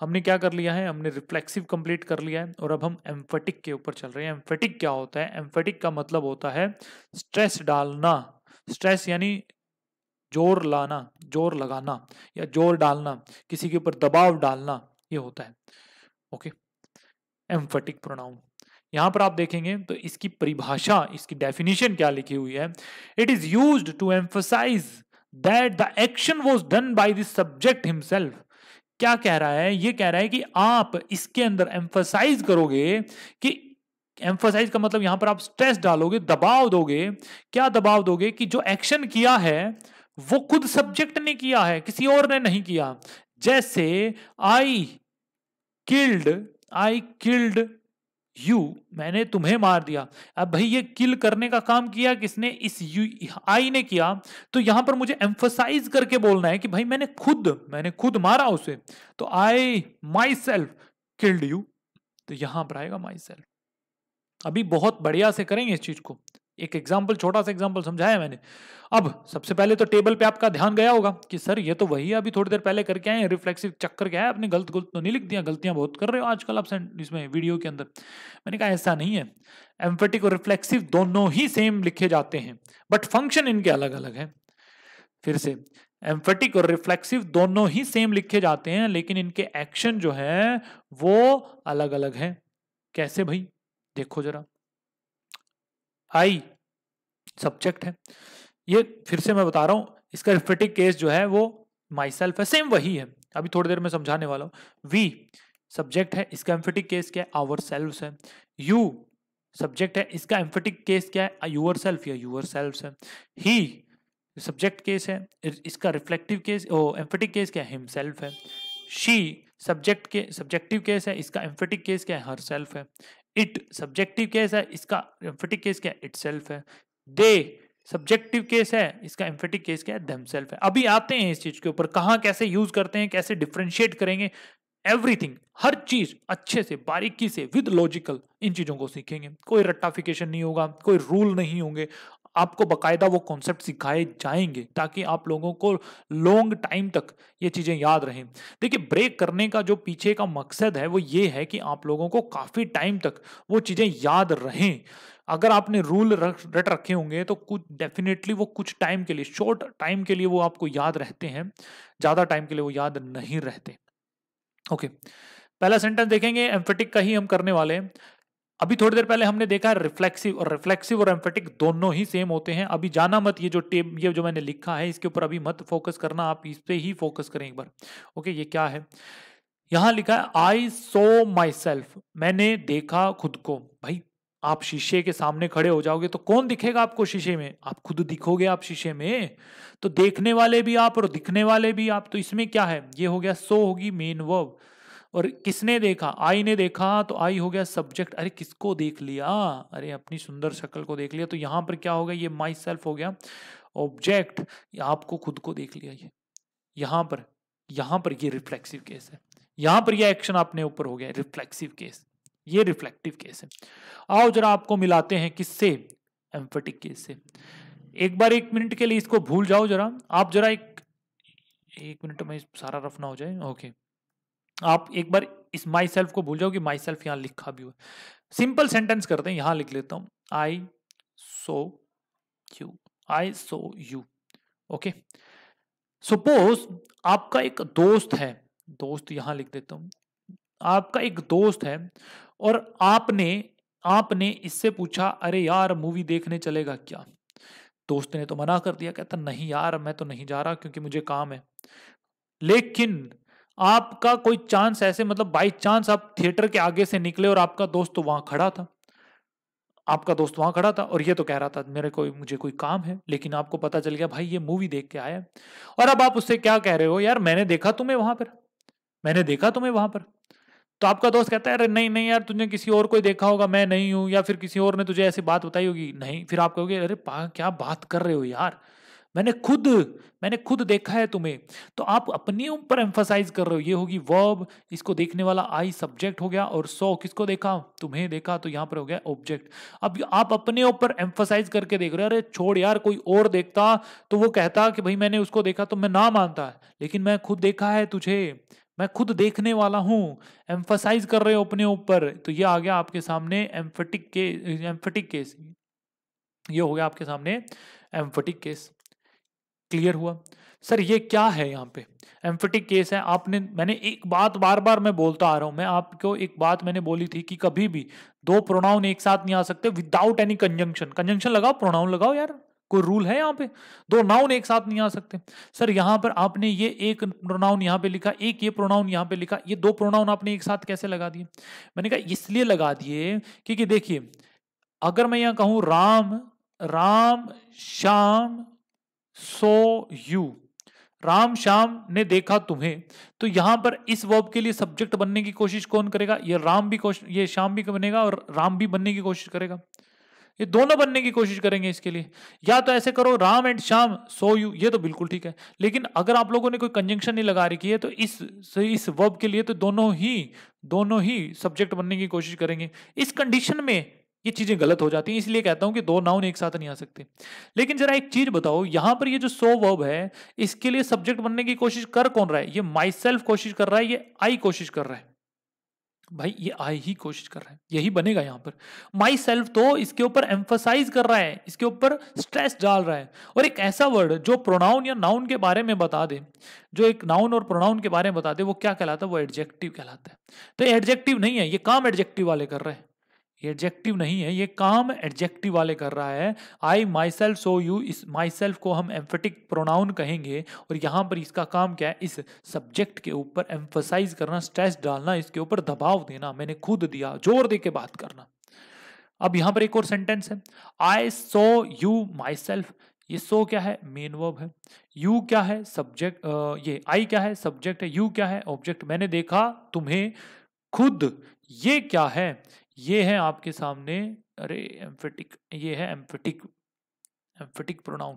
हमने क्या कर लिया है हमने रिफ्लेक्सिव कंप्लीट कर लिया है और अब हम एम्फेटिक के ऊपर चल रहे हैं एम्फेटिक क्या होता है एम्फेटिक का मतलब होता है स्ट्रेस डालना स्ट्रेस यानी जोर लाना जोर लगाना या जोर डालना किसी के ऊपर दबाव डालना ये होता है ओके एम्फेटिक प्रोनाउन यहां पर आप देखेंगे तो इसकी परिभाषा इसकी डेफिनेशन क्या लिखी हुई है it is use to emphasize that the action was done by this subject himself क्या कह रहा है ये कह रहा है कि आप इसके अंदर एम्फोसाइज करोगे कि एम्फोसाइज का मतलब यहां पर आप स्ट्रेस डालोगे दबाव दोगे क्या दबाव दोगे कि जो एक्शन किया है वो खुद सब्जेक्ट ने किया है किसी और ने नहीं किया जैसे I killed I killed you मैंने तुम्हें मार दिया अब भाई ये किल करने का काम किया किसने इस यू आई ने किया तो यहां पर मुझे एम्फोसाइज करके बोलना है कि भाई मैंने खुद मैंने खुद मारा उसे तो I myself killed you तो यहां पर आएगा माई सेल्फ अभी बहुत बढ़िया से करेंगे इस चीज को एक एग्जाम्पल छोटा सा एग्जाम्पल समझाया मैंने अब सबसे पहले तो टेबल पे आपका ध्यान गया होगा कि सर ये तो वही अभी थोड़ी देर पहले करके आए रिफ्लेक्सिव चक्कर क्या है अपने गलत गलत तो नहीं लिख दिया गलतियां बहुत कर रहे हो आजकल आप इसमें वीडियो के अंदर मैंने कहा ऐसा नहीं है एम्फेटिक और रिफ्लेक्सिव दोनों ही सेम लिखे जाते हैं बट फंक्शन इनके अलग अलग है फिर से एम्फेटिक और रिफ्लेक्सिव दोनों ही सेम लिखे जाते हैं लेकिन इनके एक्शन जो है वो अलग अलग है कैसे भाई देखो जरा आई सब्जेक्ट है ये फिर से मैं बता रहा हूँ इसका रिफेटिक केस जो है वो माई सेल्फ है सेम वही है अभी थोड़ी देर में समझाने वाला हूँ वी सब्जेक्ट है इसका एम्फेटिक केस क्या है आवर सेल्फ है यू सब्जेक्ट है इसका एम्फेटिक केस क्या है यूअर सेल्फ या यूअर सेल्फ है ही सब्जेक्ट केस है इसका रिफ्लेक्टिव केस ओ एम्फेटिक केस क्या है हिमसेल्फ है शी सब्जेक्ट के सब्जेक्टिव केस है इसका एम्फेटिक केस क्या है हर सेल्फ है इट सब्जेक्टिव केस है इसका एम्फेटिक केस क्या इट सेल्फ है दे सब्जेक्टिव केस है इसका एम्फेटिक केस क्या है सेल्फ है अभी आते हैं इस चीज के ऊपर कहाँ कैसे यूज करते हैं कैसे डिफ्रेंशिएट करेंगे एवरीथिंग हर चीज अच्छे से बारीकी से विद लॉजिकल इन चीजों को सीखेंगे कोई रट्टाफिकेशन नहीं होगा कोई रूल नहीं होंगे आपको बकायदा वो कॉन्सेप्ट सिखाए जाएंगे ताकि आप लोगों को लॉन्ग टाइम तक ये चीज़ें याद रहें देखिए ब्रेक करने का जो पीछे का मकसद है वो ये है कि आप लोगों को काफ़ी टाइम तक वो चीज़ें याद रहें अगर आपने रूल रख रट रखे होंगे तो कुछ डेफिनेटली वो कुछ टाइम के लिए शॉर्ट टाइम के लिए वो आपको याद रहते हैं ज़्यादा टाइम के लिए वो याद नहीं रहते ओके okay. पहला सेंटेंस देखेंगे एम्फेटिक का ही हम करने वाले हैं अभी थोड़ी देर पहले हमने देखा है रिफ्लेक्सिव और रिफ्लेक्सिव और एम्फेटिक दोनों ही सेम होते हैं अभी जाना मत ये जो टेब ये जो मैंने लिखा है इसके ऊपर अभी मत फोकस करना आप इस पर ही फोकस करें एक बार ओके ये क्या है यहां लिखा है आई सो माई सेल्फ मैंने देखा खुद को भाई आप शीशे के सामने खड़े हो जाओगे तो कौन दिखेगा आपको शीशे में आप खुद दिखोगे आप शीशे में तो देखने वाले भी आप और दिखने वाले भी आप तो इसमें क्या है ये हो गया सो होगी मेन वर्ब और किसने देखा आई ने देखा तो आई हो गया सब्जेक्ट अरे किसको देख लिया अरे अपनी सुंदर शक्ल को देख लिया तो यहाँ पर क्या हो गया ये माई सेल्फ हो गया ऑब्जेक्ट आपको खुद को देख लिया ये यहाँ पर यहाँ पर ये रिफ्लेक्सिव केस है यहाँ पर ये एक्शन आपने ऊपर हो गया रिफ्लेक्सिव केस ये रिफ्लेक्टिव केस है आओ जरा आपको मिलाते हैं किससे एम्फेटिक केस से एक बार एक मिनट के लिए इसको भूल जाओ जरा आप जरा एक एक मिनट में सारा रफ ना हो जाए ओके आप एक बार इस माई सेल्फ को भूल जाओ कि माई सेल्फ यहाँ लिखा भी हुआ सिंपल सेंटेंस करते हैं यहाँ लिख लेता हूँ I saw you I saw you okay suppose आपका एक दोस्त है दोस्त यहाँ लिख देता हूँ आपका एक दोस्त है और आपने आपने इससे पूछा अरे यार मूवी देखने चलेगा क्या दोस्त ने तो मना कर दिया कहता नहीं यार मैं तो नहीं जा रहा क्योंकि मुझे काम है लेकिन आपका कोई चांस ऐसे मतलब बाई चांस आप थिएटर के आगे से निकले और आपका दोस्त तो वहां खड़ा था आपका दोस्त वहां खड़ा था और ये तो कह रहा था मेरे कोई मुझे कोई काम है लेकिन आपको पता चल गया भाई ये मूवी देख के आया और अब आप उससे क्या कह रहे हो यार मैंने देखा तुम्हें वहां पर मैंने देखा तुम्हें वहां पर तो आपका दोस्त कहता है अरे नहीं नहीं यार तुझे किसी और कोई देखा होगा मैं नहीं हूं या फिर किसी और ने तुझे ऐसी बात बताई होगी नहीं फिर आप कहोगे अरे क्या बात कर रहे हो यार मैंने खुद मैंने खुद देखा है तुम्हें तो आप अपने ऊपर एम्फोसाइज कर रहे हो ये होगी वर्ब इसको देखने वाला आई सब्जेक्ट हो गया और सो किसको देखा तुम्हें देखा तो यहाँ पर हो गया ऑब्जेक्ट अब आप अपने ऊपर एम्फोसाइज करके देख रहे हो अरे छोड़ यार कोई और देखता तो वो कहता कि भाई मैंने उसको देखा तो मैं ना मानता लेकिन मैं खुद देखा है तुझे मैं खुद देखने वाला हूँ एम्फोसाइज कर रहे हो अपने ऊपर तो ये आ गया आपके सामने एम्फेटिक के एम्फेटिक केस ये हो गया आपके सामने एम्फेटिक केस क्लियर हुआ सर ये क्या है यहाँ पे एम्फेटिक केस है आपने मैंने एक बात बार बार मैं बोलता आ रहा हूँ मैं आपको एक बात मैंने बोली थी कि कभी भी दो प्रोनाउन एक साथ नहीं आ सकते विदाउट एनी कंजंक्शन कंजंक्शन लगाओ प्रोनाउन लगाओ यार कोई रूल है यहाँ पे दो नाउन एक साथ नहीं आ सकते सर यहाँ पर आपने ये एक प्रोनाउन यहाँ पे लिखा एक ये प्रोनाउन यहाँ पे लिखा ये दो प्रोनाउन आपने एक साथ कैसे लगा दिए मैंने कहा इसलिए लगा दिए क्योंकि देखिए अगर मैं यहाँ कहूँ राम राम श्याम सो यू राम श्याम ने देखा तुम्हें तो यहां पर इस वर्ब के लिए सब्जेक्ट बनने की कोशिश कौन करेगा ये राम भी ये श्याम भी बनेगा और राम भी बनने की कोशिश करेगा ये दोनों बनने की कोशिश करेंगे इसके लिए या तो ऐसे करो Ram and Shyam saw you ये तो बिल्कुल ठीक है लेकिन अगर आप लोगों ने कोई कंजंक्शन नहीं लगा रखी है तो इस इस वर्ब के लिए तो दोनों ही दोनों ही सब्जेक्ट बनने की कोशिश करेंगे इस कंडीशन में ये चीजें गलत हो जाती हैं इसलिए कहता हूं कि दो नाउन एक साथ नहीं आ सकते लेकिन जरा एक चीज बताओ यहां पर ये जो सो वर्ब है इसके लिए सब्जेक्ट बनने की कोशिश कर कौन रहा है ये माई सेल्फ कोशिश कर रहा है ये आई कोशिश कर रहा है भाई ये आई ही कोशिश कर रहा है यही बनेगा यहाँ पर माई सेल्फ तो इसके ऊपर एम्फोसाइज कर रहा है इसके ऊपर स्ट्रेस डाल रहा है और एक ऐसा वर्ड जो प्रोनाउन या नाउन के बारे में बता दे जो एक नाउन और प्रोनाउन के बारे में बता दे वो क्या कहलाता है वो एडजेक्टिव कहलाता है तो एडजेक्टिव नहीं है ये काम एडजेक्टिव वाले कर रहे हैं ये एडजेक्टिव नहीं है ये काम एडजेक्टिव वाले कर रहा है आई माई सेल्फ सो यू इस माई सेल्फ को हम एम्फेटिक प्रोनाउन कहेंगे और यहाँ पर इसका काम क्या है इस सब्जेक्ट के ऊपर एम्फोसाइज करना स्ट्रेस डालना इसके ऊपर दबाव देना मैंने खुद दिया जोर दे के बात करना अब यहाँ पर एक और सेंटेंस है आई सो यू माई सेल्फ ये सो क्या है मेन वर्ब है यू क्या है सब्जेक्ट ये आई क्या है सब्जेक्ट है यू क्या है ऑब्जेक्ट मैंने देखा तुम्हें खुद ये क्या है ये है आपके सामने अरे एम्फेटिक ये है एम्फेटिक एम्फेटिक प्रोनाउन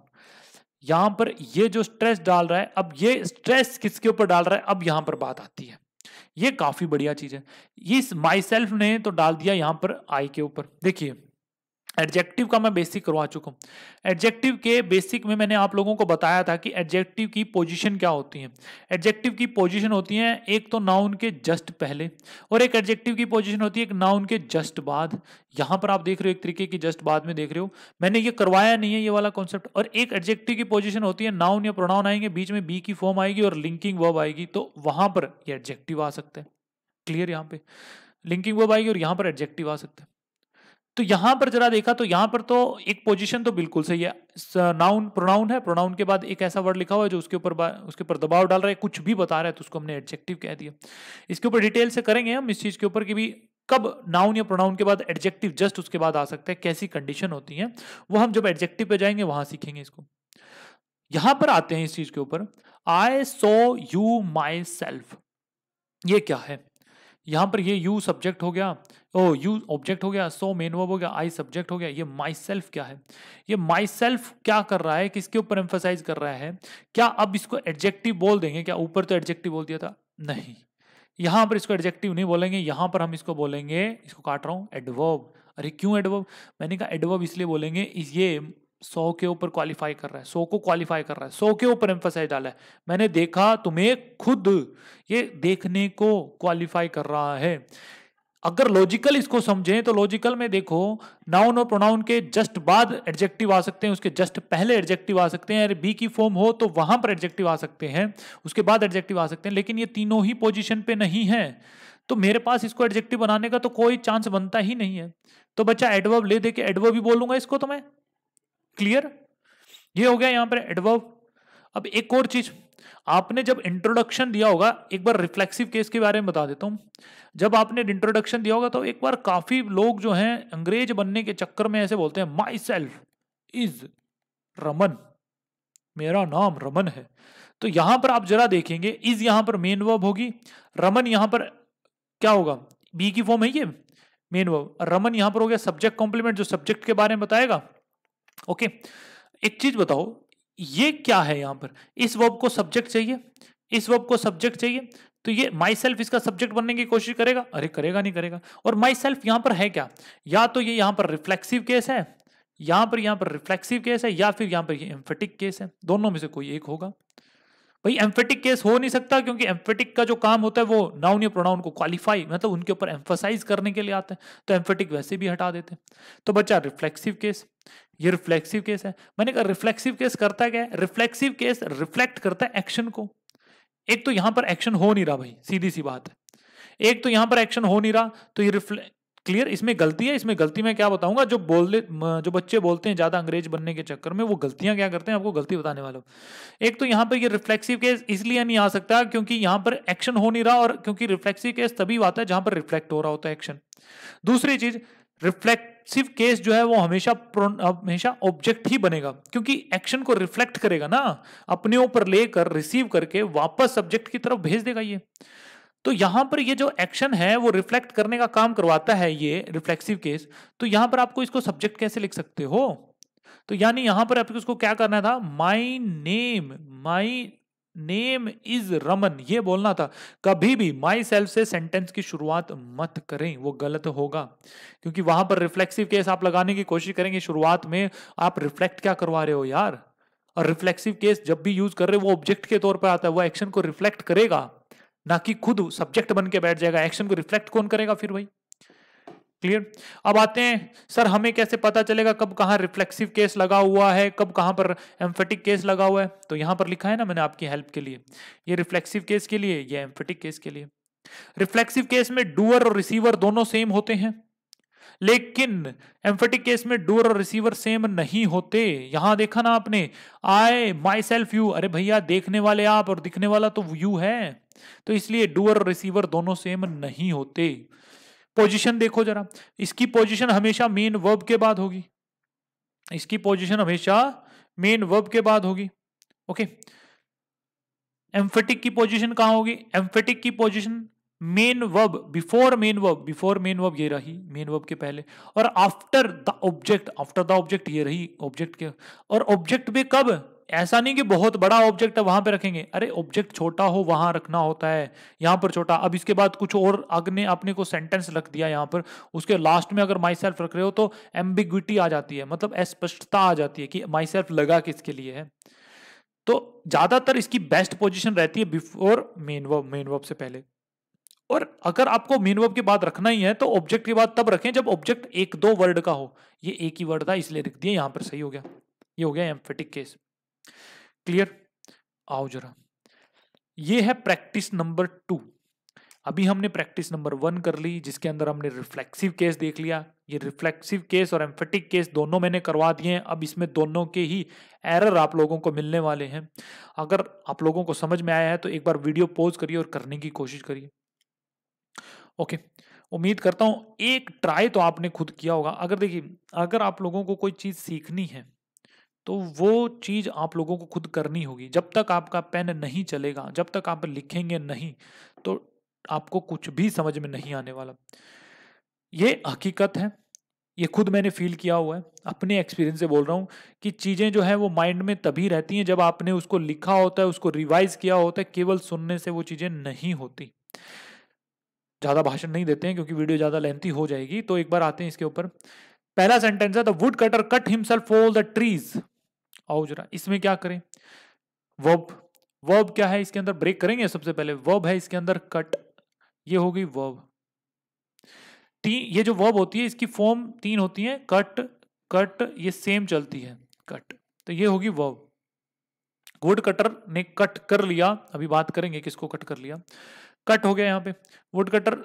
यहां पर ये जो स्ट्रेस डाल रहा है अब ये स्ट्रेस किसके ऊपर डाल रहा है अब यहां पर बात आती है ये काफी बढ़िया चीज है इस माई सेल्फ ने तो डाल दिया यहां पर आई के ऊपर देखिए एडजेक्टिव का मैं बेसिक करवा चुका हूँ एडजेक्टिव के बेसिक में मैंने आप लोगों को बताया था कि एडजेक्टिव की पोजीशन क्या होती है एडजेक्टिव की तो पोजीशन होती है एक तो नाउन के जस्ट पहले और एक एडजेक्टिव की पोजीशन होती है एक नाउन के जस्ट बाद यहाँ पर आप देख रहे हो एक तरीके की जस्ट बाद में देख रहे हो मैंने ये करवाया नहीं है ये वाला कॉन्सेप्ट और एक एडजेक्टिव की पोजिशन होती है नाउन या प्रोनाउन आएंगे बीच में बी की फॉर्म आएगी और लिंकिंग वर्ब आएगी तो वहाँ पर ये एडजेक्टिव आ सकता है क्लियर यहाँ पे लिंकिंग वर्ब आएगी और यहाँ पर एडजेक्टिव आ सकता है तो यहां पर जरा देखा तो यहां पर तो एक पोजीशन तो बिल्कुल सही है नाउन प्रोनाउन है प्रोनाउन के बाद एक ऐसा वर्ड लिखा हुआ है जो उसके ऊपर उसके ऊपर दबाव डाल रहा है कुछ भी बता रहा है तो उसको हमने एडजेक्टिव कह दिया इसके ऊपर डिटेल से करेंगे हम इस चीज के ऊपर कि भी कब नाउन या प्रोनाउन के बाद एडजेक्टिव जस्ट उसके बाद आ सकता है कैसी कंडीशन होती है वो हम जब एडजेक्टिव पे जाएंगे वहां सीखेंगे इसको यहां पर आते हैं इस चीज के ऊपर आई सो यू माई सेल्फ ये क्या है यहां पर ये यू सब्जेक्ट हो गया ओ यू ऑब्जेक्ट हो गया सो मेन वर्ब हो गया आई सब्जेक्ट हो गया ये माई सेल्फ क्या है ये माई सेल्फ क्या कर रहा है किसके ऊपर एम्फोसाइज कर रहा है क्या अब इसको एडजेक्टिव बोल देंगे क्या ऊपर तो एडजेक्टिव बोल दिया था नहीं यहाँ पर इसको एडजेक्टिव नहीं बोलेंगे यहाँ पर हम इसको बोलेंगे इसको काट रहा हूँ एडवर्ब अरे क्यों एडवर्ब मैंने कहा एडवर्ब इसलिए बोलेंगे इस ये सो के ऊपर क्वालिफाई कर रहा है सो को क्वालिफाई कर रहा है सो के ऊपर एम्फोसाइज डाला है मैंने देखा तुम्हें खुद ये देखने को क्वालिफाई कर रहा है अगर लॉजिकल इसको समझें तो लॉजिकल में देखो नाउन और प्रोनाउन के जस्ट बाद एडजेक्टिव आ सकते हैं उसके जस्ट पहले एडजेक्टिव आ सकते हैं बी की फॉर्म हो तो वहां पर एडजेक्टिव आ सकते हैं उसके बाद एडजेक्टिव आ सकते हैं लेकिन ये तीनों ही पोजिशन पे नहीं है तो मेरे पास इसको एडजेक्टिव बनाने का तो कोई चांस बनता ही नहीं है तो बच्चा एडवर्व ले दे के एडवर्ब ही बोलूंगा इसको तो मैं क्लियर ये हो गया यहाँ पर एडवर्व अब एक और चीज आपने जब इंट्रोडक्शन दिया होगा एक बार रिफ्लेक्सिव केस के बारे में बता देता हूँ जब आपने इंट्रोडक्शन दिया होगा तो एक बार काफ़ी लोग जो हैं अंग्रेज बनने के चक्कर में ऐसे बोलते हैं माई सेल्फ इज रमन मेरा नाम रमन है तो यहां पर आप जरा देखेंगे इज यहां पर मेन वर्ब होगी रमन यहां पर क्या होगा बी की फॉर्म है ये मेन वर्ब रमन यहां पर हो गया सब्जेक्ट कॉम्प्लीमेंट जो सब्जेक्ट के बारे में बताएगा ओके एक चीज बताओ ये क्या है यहां पर इस वर्ब को सब्जेक्ट चाहिए इस वर्ब को सब्जेक्ट चाहिए तो ये माई सेल्फ इसका सब्जेक्ट बनने की कोशिश करेगा अरे करेगा नहीं करेगा और माई सेल्फ यहां पर है क्या या तो ये यहां पर रिफ्लेक्सिव केस है यहां पर यहां पर रिफ्लेक्सिव केस है या फिर यहां पर ये एम्फेटिक केस है दोनों में से कोई एक होगा भाई एम्फेटिक केस हो नहीं सकता क्योंकि एम्फेटिक का जो काम होता है वो नाउन या प्रोनाउन को क्वालिफाई मतलब उनके ऊपर एम्फोसाइज करने के लिए आते हैं तो एम्फेटिक वैसे भी हटा देते तो बच्चा रिफ्लेक्सिव केस ये रिफ्लेक्सिव केस है मैंने कहा रिफ्लेक्सिव केस करता क्या है रिफ्लेक्सिव केस रिफ्लेक्ट करता है एक्शन को एक तो यहां पर एक्शन हो नहीं रहा भाई सीधी सी बात है एक तो यहां पर एक्शन हो नहीं रहा तो ये क्लियर इसमें गलती है इसमें गलती में क्या बताऊंगा जो बोल जो बच्चे बोलते हैं ज़्यादा अंग्रेज बनने के चक्कर में वो गलतियां क्या करते हैं आपको गलती बताने वाला एक तो यहाँ पर ये रिफ्लेक्सिव केस इसलिए नहीं आ सकता क्योंकि यहाँ पर एक्शन हो नहीं रहा और क्योंकि रिफ्लेक्सिव केस तभी आता है जहां पर रिफ्लेक्ट हो रहा होता है एक्शन दूसरी चीज़ रिफ्लेक्सिव केस जो है वो हमेशा हमेशा ऑब्जेक्ट ही बनेगा क्योंकि एक्शन को रिफ्लेक्ट करेगा ना अपने ऊपर लेकर रिसीव करके वापस सब्जेक्ट की तरफ भेज देगा ये तो यहां पर ये जो एक्शन है वो रिफ्लेक्ट करने का काम करवाता है ये रिफ्लेक्सिव केस तो यहां पर आपको इसको सब्जेक्ट कैसे लिख सकते हो तो यानी यहां पर आपको इसको क्या करना था my name my name is Raman ये बोलना था कभी भी माई सेल्फ से सेंटेंस की शुरुआत मत करें वो गलत होगा क्योंकि वहां पर रिफ्लेक्सिव केस आप लगाने की कोशिश करेंगे शुरुआत में आप रिफ्लेक्ट क्या करवा रहे हो यार और रिफ्लेक्सिव केस जब भी यूज कर रहे हो वो ऑब्जेक्ट के तौर पर आता है वो एक्शन को रिफ्लेक्ट करेगा ना कि खुद सब्जेक्ट बन के बैठ जाएगा एक्शन को रिफ्लेक्ट कौन करेगा फिर भाई क्लियर अब आते हैं सर हमें कैसे पता चलेगा कब कहां रिफ्लेक्सिव केस लगा हुआ है कब कहां पर एम्फेटिक केस लगा हुआ है तो यहां पर लिखा है ना मैंने आपकी हेल्प के लिए ये रिफ्लेक्सिव केस के लिए ये एम्फेटिक केस के लिए रिफ्लेक्सिव केस में डूअर और रिसीवर दोनों सेम होते हैं लेकिन एम्फेटिक केस में डूअर और रिसीवर सेम नहीं होते यहां देखा ना आपने आई माई सेल्फ यू अरे भैया देखने वाले आप और दिखने वाला तो यू है तो इसलिए डूअर और रिसीवर दोनों सेम नहीं होते पोजिशन देखो जरा इसकी पोजिशन हमेशा मेन वर्ब के बाद होगी इसकी पोजिशन हमेशा मेन वर्ब के बाद होगी ओके एम्फेटिक की पोजिशन कहां होगी एम्फेटिक की position main verb before main verb before main verb ये रही मेन वर्ब के पहले और after the object after the object ये रही ऑब्जेक्ट के और ऑब्जेक्ट भी कब ऐसा नहीं कि बहुत बड़ा ऑब्जेक्ट है वहां पे रखेंगे अरे ऑब्जेक्ट छोटा हो वहां रखना होता है यहां पर छोटा अब इसके बाद कुछ और अग्नि अपने को सेंटेंस रख दिया यहां पर उसके लास्ट में अगर माई सेल्फ रख रहे हो तो एम्बिग्विटी आ जाती है मतलब अस्पष्टता आ जाती है कि माई सेल्फ लगा किसके लिए है तो ज्यादातर इसकी बेस्ट पोजिशन रहती है before main verb main verb से पहले और अगर आपको मेन वर्ब की बात रखना ही है तो ऑब्जेक्ट की बात तब रखें जब ऑब्जेक्ट एक दो वर्ड का हो ये एक ही वर्ड था इसलिए रख दिया यहां पर सही हो गया ये हो गया एम्फेटिक केस क्लियर आओ जरा ये है प्रैक्टिस नंबर टू अभी हमने प्रैक्टिस नंबर वन कर ली जिसके अंदर हमने रिफ्लेक्सिव केस देख लिया ये रिफ्लेक्सिव केस और एम्फेटिक केस दोनों मैंने करवा दिए हैं अब इसमें दोनों के ही एरर आप लोगों को मिलने वाले हैं अगर आप लोगों को समझ में आया है तो एक बार वीडियो पॉज करिए और करने की कोशिश करिए ओके उम्मीद करता हूँ एक ट्राई तो आपने खुद किया होगा अगर देखिए अगर आप लोगों को कोई चीज़ सीखनी है तो वो चीज़ आप लोगों को खुद करनी होगी जब तक आपका पेन नहीं चलेगा जब तक आप लिखेंगे नहीं तो आपको कुछ भी समझ में नहीं आने वाला ये हकीकत है ये खुद मैंने फील किया हुआ है अपने एक्सपीरियंस से बोल रहा हूँ कि चीज़ें जो है वो माइंड में तभी रहती हैं जब आपने उसको लिखा होता है उसको रिवाइज किया होता है केवल सुनने से वो चीज़ें नहीं होती ज़्यादा भाषण नहीं देते हैं क्योंकि वीडियो ज़्यादा लेंथी हो जाएगी तो एक बार आते हैं इसके ऊपर पहला सेंटेंस है the wood cutter cut himself all the trees आओ जरा इसमें क्या करें वर्ब वर्ब क्या है इसके अंदर ब्रेक करेंगे सबसे पहले वर्ब है इसके अंदर कट ये हो गई वर्ब तीन ये जो वर्ब होती है इसकी फॉर्म तीन होती है कट कट ये सेम चलती है कट तो ये होगी वर्ब वुड कटर ने कट कर लिया अभी बात करेंगे किसको कट कर लिया कट हो गया यहाँ पे वुड कटर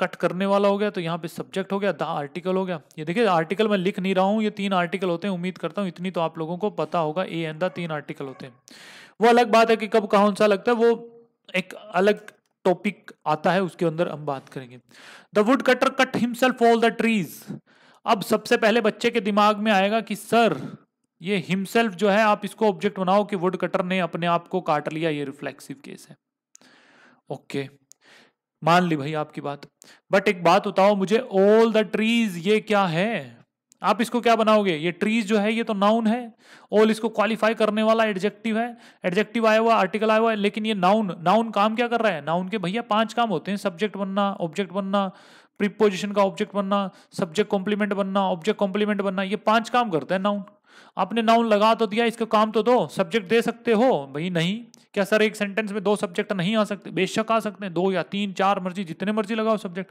कट करने वाला हो गया तो यहाँ पे सब्जेक्ट हो गया द आर्टिकल हो गया ये देखिए आर्टिकल मैं लिख नहीं रहा हूँ ये तीन आर्टिकल होते हैं उम्मीद करता हूँ इतनी तो आप लोगों को पता होगा ए एन द तीन आर्टिकल होते हैं वो अलग बात है कि कब कौन सा लगता है वो एक अलग टॉपिक आता है उसके अंदर हम बात करेंगे the wood cutter cut himself all the trees अब सबसे पहले बच्चे के दिमाग में आएगा कि सर ये हिमसेल्फ जो है आप इसको ऑब्जेक्ट बनाओ कि वुड कटर ने अपने आप को काट लिया ये रिफ्लेक्सिव केस है ओके okay. मान ली भाई आपकी बात बट एक बात बताओ मुझे ऑल द ट्रीज ये क्या है आप इसको क्या बनाओगे ये ट्रीज जो है ये तो नाउन है ऑल इसको क्वालिफाई करने वाला एडजेक्टिव है एडजेक्टिव आया हुआ आर्टिकल आया हुआ है लेकिन ये नाउन नाउन काम क्या कर रहा है नाउन के भैया पांच काम होते हैं सब्जेक्ट बनना ऑब्जेक्ट बनना प्रीपोजिशन का ऑब्जेक्ट बनना सब्जेक्ट कॉम्प्लीमेंट बनना ऑब्जेक्ट कॉम्प्लीमेंट बनना ये पांच काम करता है नाउन आपने नाउन लगा तो दिया इसका काम तो दो सब्जेक्ट दे सकते हो भाई नहीं क्या सर एक सेंटेंस में दो सब्जेक्ट नहीं आ सकते बेशक आ सकते हैं दो या तीन चार मर्जी जितने मर्जी लगाओ सब्जेक्ट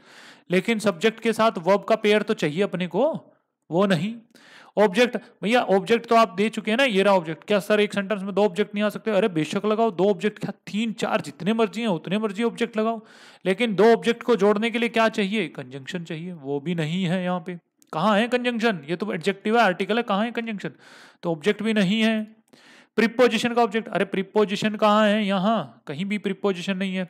लेकिन सब्जेक्ट के साथ वर्ब का पेयर तो चाहिए अपने को वो नहीं ऑब्जेक्ट भैया ऑब्जेक्ट तो आप दे चुके हैं ना ये रहा ऑब्जेक्ट क्या सर एक सेंटेंस में दो ऑब्जेक्ट नहीं आ सकते अरे बेशक लगाओ दो ऑब्जेक्ट क्या तीन चार जितने मर्जी हैं उतने मर्जी ऑब्जेक्ट लगाओ लेकिन दो ऑब्जेक्ट को जोड़ने के लिए क्या चाहिए कंजंक्शन चाहिए वो भी नहीं है यहाँ पे कहाँ है कंजंक्शन ये तो एडजेक्टिव है आर्टिकल है कहाँ है कंजंक्शन तो ऑब्जेक्ट भी नहीं है प्रीपोजिशन का ऑब्जेक्ट अरे प्रीपोजिशन कहाँ है यहाँ कहीं भी प्रीपोजिशन नहीं है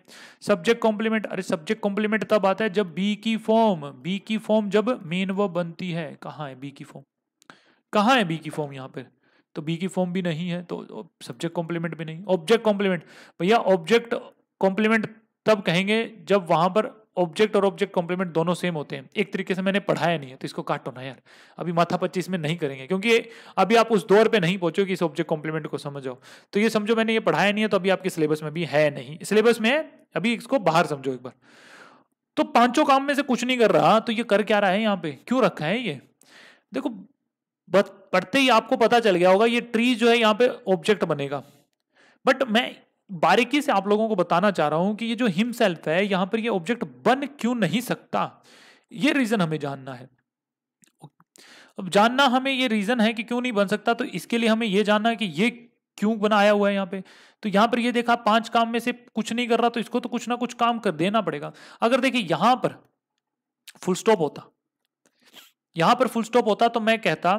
सब्जेक्ट कॉम्प्लीमेंट अरे सब्जेक्ट कॉम्प्लीमेंट तब आता है जब बी की फॉर्म बी की फॉर्म जब मेन वर्ब बनती है कहाँ है बी की फॉर्म कहाँ है बी की फॉर्म यहाँ पर तो बी की फॉर्म भी नहीं है तो सब्जेक्ट कॉम्प्लीमेंट भी नहीं ऑब्जेक्ट कॉम्प्लीमेंट भैया ऑब्जेक्ट कॉम्प्लीमेंट तब कहेंगे जब वहां पर ऑब्जेक्ट और ऑब्जेक्ट कॉम्प्लीमेंट दोनों सेम होते हैं एक तरीके से मैंने पढ़ाया नहीं है तो इसको काटो ना यार अभी माथा पच्चीस में नहीं करेंगे क्योंकि अभी आप उस दौर पे नहीं पहुंचो कि इस ऑब्जेक्ट कॉम्प्लीमेंट को समझो तो ये समझो मैंने ये पढ़ाया नहीं है तो अभी आपके सिलेबस में भी है नहीं सिलेबस में अभी इसको बाहर समझो एक बार तो पांचों काम में से कुछ नहीं कर रहा तो ये कर क्या रहा है यहाँ पे क्यों रखा है ये देखो पढ़ते ही आपको पता चल गया होगा ये ट्री जो है यहाँ पे ऑब्जेक्ट बनेगा बट मैं बारीकी से आप लोगों को बताना चाह रहा हूं कि ये जो हिमसेल्फ है यहां पर ये ऑब्जेक्ट बन क्यों नहीं सकता ये रीजन हमें जानना है अब जानना हमें ये रीजन है कि क्यों नहीं बन सकता तो इसके लिए हमें ये जानना है कि ये क्यों बनाया हुआ है यहाँ पे तो यहां पर ये देखा पांच काम में से कुछ नहीं कर रहा तो इसको तो कुछ ना कुछ काम कर देना पड़ेगा अगर देखिए यहां पर फुल स्टॉप होता यहां पर फुल स्टॉप होता तो मैं कहता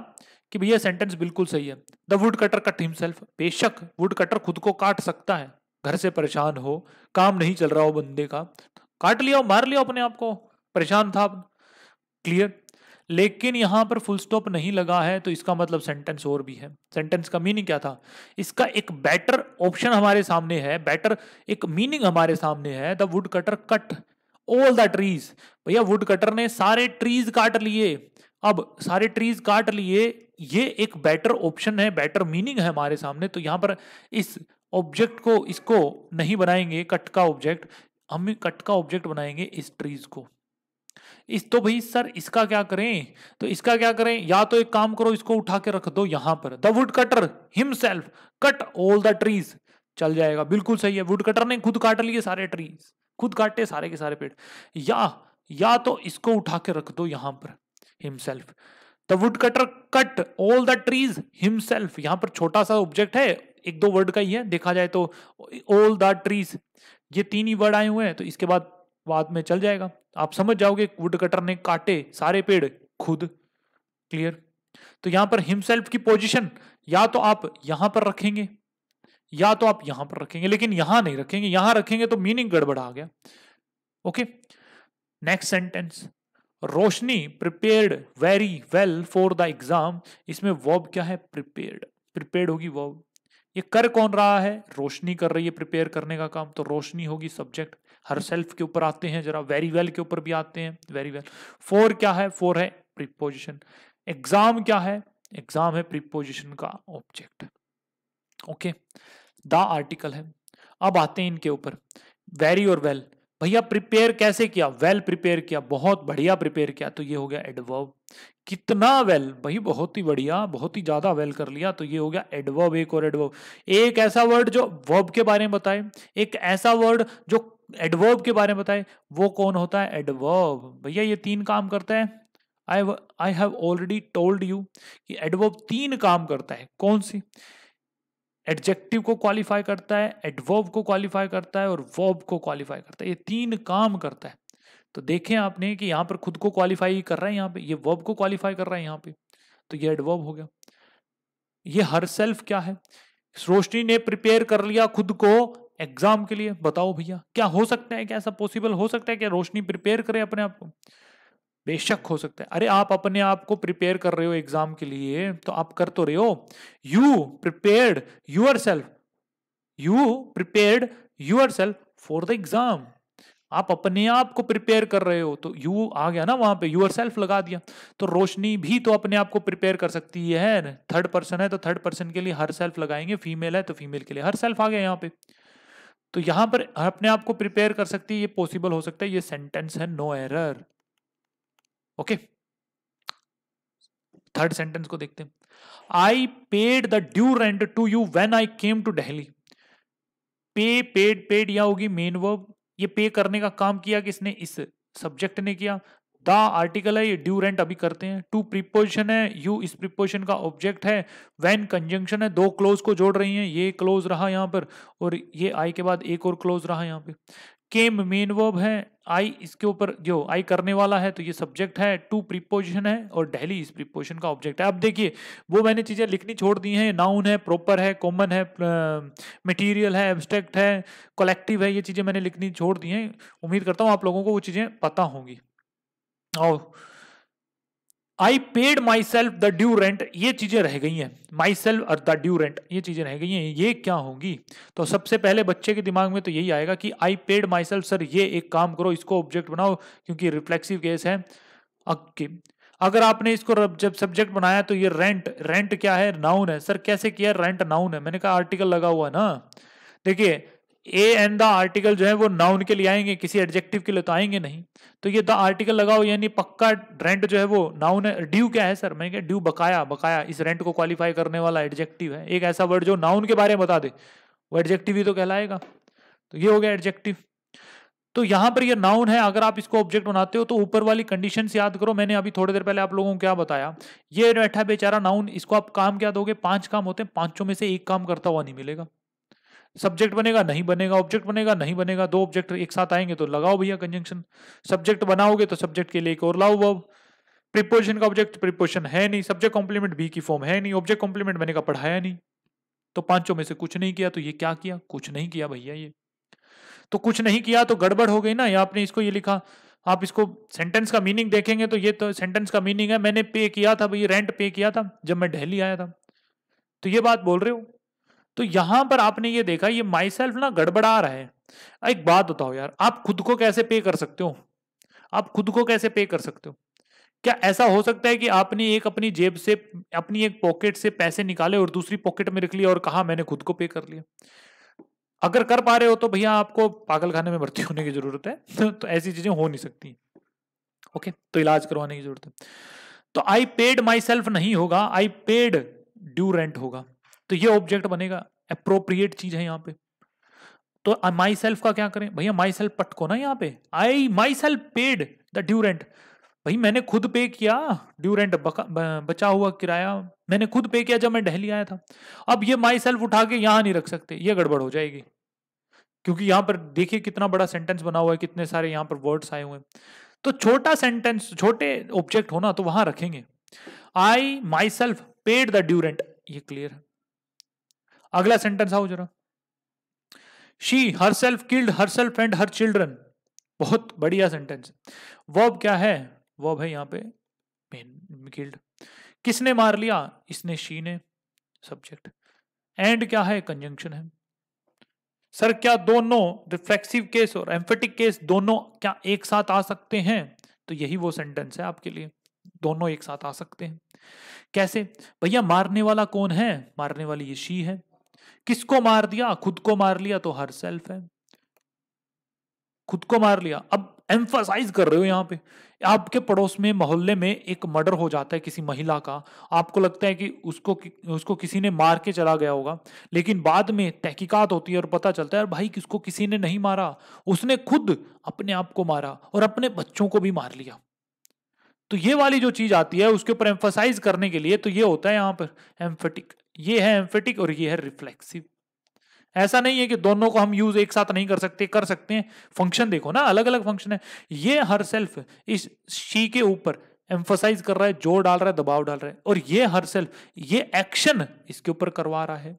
कि भैया सेंटेंस बिल्कुल सही है the wood cutter cut himself बेशक वुड कटर खुद को काट सकता है घर से परेशान हो काम नहीं चल रहा हो बंदे का काट लिया मार लिया अपने आप को परेशान था क्लियर लेकिन यहाँ पर फुल स्टॉप नहीं लगा है तो इसका मतलब सेंटेंस और भी है सेंटेंस का मीनिंग क्या था इसका एक बेटर ऑप्शन हमारे सामने है बेटर एक मीनिंग हमारे सामने है the wood cutter cut all the trees भैया वुड कटर ने सारे ट्रीज काट लिए अब सारे ट्रीज काट लिए ये एक बेटर ऑप्शन है बेटर मीनिंग है हमारे सामने तो यहाँ पर इस ऑब्जेक्ट को इसको नहीं बनाएंगे कट का ऑब्जेक्ट हम कट का ऑब्जेक्ट बनाएंगे इस ट्रीज को इस तो भाई सर इसका क्या करें तो इसका क्या करें या तो एक काम करो इसको उठा के रख दो यहां पर the wood cutter himself cut all the trees चल जाएगा बिल्कुल सही है वुड कटर ने खुद काट लिए सारे ट्रीज खुद काटे सारे के सारे पेड़ या या तो इसको उठा के रख दो यहां पर himself the wood cutter cut all the trees himself यहां पर छोटा सा ऑब्जेक्ट है एक दो वर्ड का ही है देखा जाए तो ऑल द ट्रीज ये तीन ही वर्ड आए हुए हैं तो इसके बाद बाद में चल जाएगा आप समझ जाओगे वुड कटर ने काटे सारे पेड़ खुद क्लियर तो यहां पर हिमसेल्फ की पोजीशन या तो आप यहां पर रखेंगे या तो आप यहां पर रखेंगे लेकिन यहां नहीं रखेंगे यहां रखेंगे तो मीनिंग गड़बड़ आ गया okay next sentence Roshni prepared very well for the exam इसमें वर्ब क्या है प्रिपेयर्ड प्रिपेयर्ड होगी वर्ब ये कर कौन रहा है रोशनी कर रही है प्रिपेयर करने का काम तो रोशनी होगी सब्जेक्ट हर सेल्फ हम्म। के ऊपर आते हैं जरा वेरी वेल के ऊपर भी आते हैं वेरी वेल फोर क्या है फोर है प्रीपोजिशन एग्जाम क्या है एग्जाम है प्रीपोजिशन का ऑब्जेक्ट ओके द आर्टिकल है अब आते हैं इनके ऊपर वेरी और वेल well. भैया प्रिपेयर कैसे किया वेल well प्रिपेयर किया बहुत बढ़िया प्रिपेयर किया तो ये हो गया एडवर्ब कितना वेल well? भाई बहुत ही बढ़िया बहुत ही ज्यादा वेल well कर लिया तो ये हो गया एडवर्ब एक और एडवर्ब एक ऐसा वर्ड जो वर्ब के बारे में बताए एक ऐसा वर्ड जो एडवर्ब के बारे में बताए वो कौन होता है एडवर्ब भैया ये तीन काम करता है I I have already told you कि एडवर्ब तीन काम करता है कौन सी एडजेक्टिव को क्वालिफाई करता है एडवर्ब को क्वालिफाई करता है और वर्ब को क्वालिफाई करता है ये तीन काम करता है तो देखें आपने कि यहाँ पर खुद को क्वालिफाई कर रहा है यहाँ पे ये वर्ब को क्वालिफाई कर रहा है यहाँ पे तो ये एडवर्ब हो गया ये हर सेल्फ क्या है रोशनी ने प्रिपेयर कर लिया खुद को एग्जाम के लिए बताओ भैया क्या हो सकता है क्या ऐसा पॉसिबल हो सकता है क्या रोशनी प्रिपेयर करे अपने आप को बेशक हो सकता है अरे आप अपने आप को प्रिपेयर कर रहे हो एग्जाम के लिए तो आप कर तो रहे हो you prepared yourself you prepared yourself for the exam आप अपने आप को प्रिपेयर कर रहे हो तो यू आ गया ना वहां पे यूर सेल्फ लगा दिया तो रोशनी भी तो अपने आप को प्रिपेयर कर सकती है थर्ड पर्सन है तो थर्ड पर्सन के लिए हर सेल्फ लगाएंगे फीमेल है तो फीमेल के लिए हर सेल्फ आ गया यहाँ पे तो यहां पर अपने आप को प्रिपेयर कर सकती है ये पॉसिबल हो सकता है ये सेंटेंस है no error okay third sentence को देखते हैं I paid the due rent to you when I came to Delhi pay paid paid या होगी मेन वर्ब ये पे करने का काम किया किसने इस सब्जेक्ट ने किया द आर्टिकल है ये ड्यू रेंट अभी करते हैं टू प्रीपोजिशन है यू इस प्रीपोजिशन का ऑब्जेक्ट है वेन कंजंक्शन है दो क्लोज को जोड़ रही हैं ये क्लोज रहा यहाँ पर और ये आई के बाद एक और क्लोज रहा यहाँ पे केम मेन वर्ब है आई इसके ऊपर जो आई करने वाला है तो ये सब्जेक्ट है टू प्रीपोजिशन है और डेली इस प्रीपोजिशन का ऑब्जेक्ट है अब देखिए वो मैंने चीज़ें लिखनी छोड़ दी हैं नाउन है प्रॉपर है कॉमन है मटेरियल है एब्स्ट्रैक्ट है कलेक्टिव है ये चीज़ें मैंने लिखनी छोड़ दी हैं उम्मीद करता हूँ आप लोगों को वो चीज़ें पता होंगी और I paid myself the due rent ये चीज़ें रह गई हैं माई सेल्फ और द ड्यू रेंट ये चीज़ें रह गई हैं ये क्या होंगी तो सबसे पहले बच्चे के दिमाग में तो यही आएगा कि I paid myself sir ये एक काम करो इसको ऑब्जेक्ट बनाओ क्योंकि रिफ्लेक्सिव केस है अगर आपने इसको जब सब्जेक्ट बनाया तो ये रेंट रेंट क्या है नाउन है सर कैसे किया रेंट नाउन है मैंने कहा आर्टिकल लगा हुआ ना देखिए ए एंड द आर्टिकल जो है वो नाउन के लिए आएंगे किसी एडजेक्टिव के लिए तो आएंगे नहीं तो ये द आर्टिकल लगाओ यानी पक्का रेंट जो है वो नाउन है ड्यू क्या है सर मैं क्या ड्यू बकाया बकाया इस रेंट को क्वालिफाई करने वाला एडजेक्टिव है एक ऐसा वर्ड जो नाउन के बारे में बता दे वो एडजेक्टिव ही तो कहलाएगा तो ये हो गया एडजेक्टिव तो यहां पर ये नाउन है अगर आप इसको ऑब्जेक्ट बनाते हो तो ऊपर वाली कंडीशन याद करो मैंने अभी थोड़ी देर पहले आप लोगों को क्या बताया ये बैठा बेचारा नाउन इसको आप काम क्या दोगे पांच काम होते हैं पांचों में से एक काम करता हुआ नहीं मिलेगा सब्जेक्ट बनेगा नहीं बनेगा ऑब्जेक्ट बनेगा नहीं बनेगा दो ऑब्जेक्ट एक साथ आएंगे तो लगाओ भैया कंजंक्शन सब्जेक्ट बनाओगे तो सब्जेक्ट के लिए एक और लाओ वर्ब प्रिपोजिशन का ऑब्जेक्ट प्रिपोजिशन है नहीं सब्जेक्ट कॉम्प्लीमेंट भी की फॉर्म है नहीं ऑब्जेक्ट कॉम्प्लीमेंट मैंने का पढ़ाया नहीं तो पांचों में से कुछ नहीं किया तो ये क्या किया कुछ नहीं किया भैया ये तो कुछ नहीं किया तो गड़बड़ हो गई ना या आपने इसको ये लिखा आप इसको सेंटेंस का मीनिंग देखेंगे तो ये तो सेंटेंस का मीनिंग है मैंने पे किया था भैया रेंट पे किया था जब मैं दिल्ली आया था तो ये बात बोल रहे हो तो यहां पर आपने ये देखा ये माई सेल्फ ना गड़बड़ा रहा है एक बात बताओ यार आप खुद को कैसे पे कर सकते हो आप खुद को कैसे पे कर सकते हो क्या ऐसा हो सकता है कि आपने एक अपनी जेब से अपनी एक पॉकेट से पैसे निकाले और दूसरी पॉकेट में रख लिया और कहा मैंने खुद को पे कर लिया अगर कर पा रहे हो तो भैया आपको पागल खाने में भर्ती होने की जरूरत है <laughs> तो ऐसी चीजें हो नहीं सकती ओके तो इलाज करवाने की जरूरत है तो आई पेड माई सेल्फ नहीं होगा आई पेड ड्यू रेंट होगा तो ये ऑब्जेक्ट बनेगा अप्रोप्रिएट चीज है यहाँ पे तो माई सेल्फ का क्या करें भैया माई सेल्फ पटको ना यहाँ पे I myself paid the due rent भाई मैंने खुद पे किया ड्यूरेंट बचा हुआ किराया मैंने खुद पे किया जब मैं डेहली आया था अब ये माई सेल्फ उठा के यहाँ नहीं रख सकते ये गड़बड़ हो जाएगी क्योंकि यहाँ पर देखिए कितना बड़ा सेंटेंस बना हुआ है कितने सारे यहाँ पर वर्ड्स आए हुए हैं तो छोटा सेंटेंस छोटे ऑब्जेक्ट होना तो वहां रखेंगे I myself paid the due rent ये क्लियर है अगला सेंटेंस आओ जरा she herself killed herself and her children बहुत बढ़िया सेंटेंस वर्ब क्या है वर्ब है यहाँ पे मेन किल्ड किसने मार लिया इसने शी ने सब्जेक्ट एंड क्या है कंजंक्शन है सर क्या दोनों रिफ्लेक्सिव केस और एम्फेटिक केस दोनों क्या एक साथ आ सकते हैं तो यही वो सेंटेंस है आपके लिए दोनों एक साथ आ सकते हैं कैसे भैया मारने वाला कौन है मारने वाली ये शी है किसको मार दिया खुद को मार लिया तो हर सेल्फ है खुद को मार लिया अब एम्फोसाइज कर रहे हो यहां पे आपके पड़ोस में मोहल्ले में एक मर्डर हो जाता है किसी महिला का आपको लगता है कि उसको कि, उसको किसी ने मार के चला गया होगा लेकिन बाद में तहकीकात होती है और पता चलता है भाई किसको किसी ने नहीं मारा उसने खुद अपने आप को मारा और अपने बच्चों को भी मार लिया तो ये वाली जो चीज आती है उसके ऊपर एम्फोसाइज करने के लिए तो ये होता है यहां पर एम्फेटिक ये है एम्फेटिक और ये है रिफ्लेक्सिव ऐसा नहीं है कि दोनों को हम यूज एक साथ नहीं कर सकते कर सकते हैं फंक्शन देखो ना अलग अलग फंक्शन है ये हर सेल्फ इस शी के ऊपर एम्फोसाइज कर रहा है जोर डाल रहा है दबाव डाल रहा है और ये हर सेल्फ ये एक्शन इसके ऊपर करवा रहा है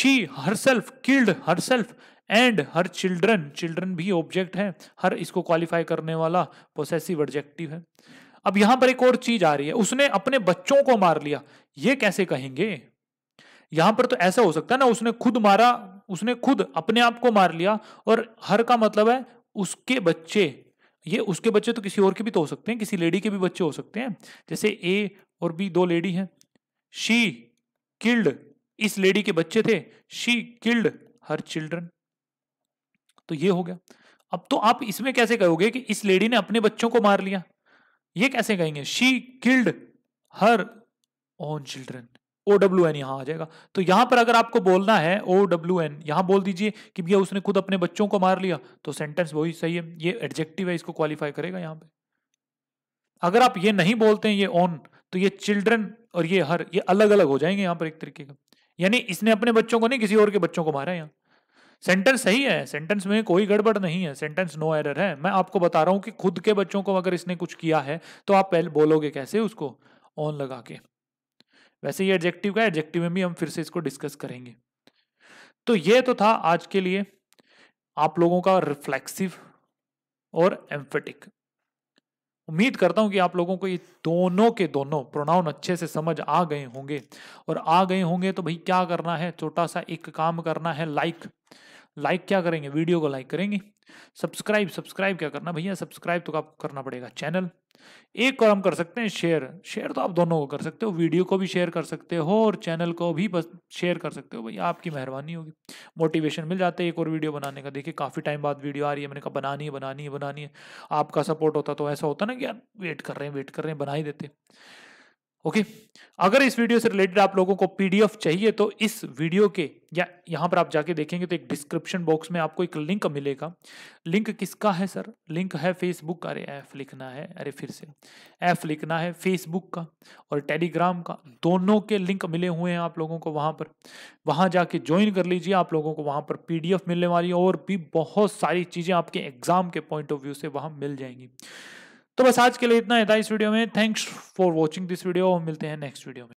she herself killed herself and her children children भी ऑब्जेक्ट है हर इसको क्वालिफाई करने वाला पोसेसिव ऑब्जेक्टिव है अब यहां पर एक और चीज आ रही है उसने अपने बच्चों को मार लिया ये कैसे कहेंगे यहां पर तो ऐसा हो सकता है ना उसने खुद मारा उसने खुद अपने आप को मार लिया और हर का मतलब है उसके बच्चे ये उसके बच्चे तो किसी और के भी तो हो सकते हैं किसी लेडी के भी बच्चे हो सकते हैं जैसे ए और बी दो लेडी हैं शी किल्ड इस लेडी के बच्चे थे शी किल्ड हर चिल्ड्रन तो ये हो गया अब तो आप इसमें कैसे कहोगे कि इस लेडी ने अपने बच्चों को मार लिया ये कैसे कहेंगे she killed her own children O W N यहां आ जाएगा तो यहां पर अगर आपको बोलना है ओ डब्ल्यू एन यहां बोल दीजिए कि भैया उसने खुद अपने बच्चों को मार लिया तो सेंटेंस वही सही है ये एडजेक्टिव है इसको क्वालिफाई करेगा यहां पे अगर आप ये नहीं बोलते हैं ये ऑन तो ये चिल्ड्रन और ये हर ये अलग अलग हो जाएंगे यहां पर एक तरीके का यानी इसने अपने बच्चों को नहीं किसी और के बच्चों को मारा यहां सेंटेंस सही है सेंटेंस में कोई गड़बड़ नहीं है सेंटेंस नो एरर है मैं आपको बता रहा हूं कि खुद के बच्चों को अगर इसने कुछ किया है तो आप पहले बोलोगे कैसे उसको ऑन लगा के वैसे ये एडजेक्टिव का एडजेक्टिव में भी हम फिर से इसको डिस्कस करेंगे तो ये तो था आज के लिए आप लोगों का रिफ्लेक्सिव और एम्फेटिक उम्मीद करता हूं कि आप लोगों को ये दोनों के दोनों प्रोनाउन अच्छे से समझ आ गए होंगे और आ गए होंगे तो भाई क्या करना है छोटा सा एक काम करना है लाइक like. लाइक क्या करेंगे वीडियो को लाइक करेंगे सब्सक्राइब सब्सक्राइब क्या करना भैया सब्सक्राइब तो आप करना पड़ेगा चैनल एक और हम कर सकते हैं शेयर शेयर तो आप दोनों को कर सकते हो वीडियो को भी शेयर कर सकते हो और चैनल को भी बस शेयर कर सकते हो भैया आपकी मेहरबानी होगी मोटिवेशन मिल जाता है एक और वीडियो बनाने का देखिए काफ़ी टाइम बाद वीडियो आ रही है मैंने कहा बनानी है बनानी है बनानी है आपका सपोर्ट होता तो ऐसा होता ना कि यार वेट कर रहे हैं वेट कर रहे हैं बना ही देते ओके अगर इस वीडियो से रिलेटेड आप लोगों को पीडीएफ चाहिए तो इस वीडियो के या यहाँ पर आप जाके देखेंगे तो एक डिस्क्रिप्शन बॉक्स में आपको एक लिंक मिलेगा लिंक किसका है सर लिंक है फेसबुक का अरे ऐप लिखना है अरे फिर से ऐप लिखना है फेसबुक का और टेलीग्राम का दोनों के लिंक मिले हुए हैं आप लोगों को वहाँ पर वहाँ जाके ज्वाइन कर लीजिए आप लोगों को वहाँ पर पी मिलने वाली है और भी बहुत सारी चीज़ें आपके एग्ज़ाम के पॉइंट ऑफ व्यू से वहाँ मिल जाएंगी तो बस आज के लिए इतना ही था इस वीडियो में thanks for watching this video मिलते हैं नेक्स्ट वीडियो में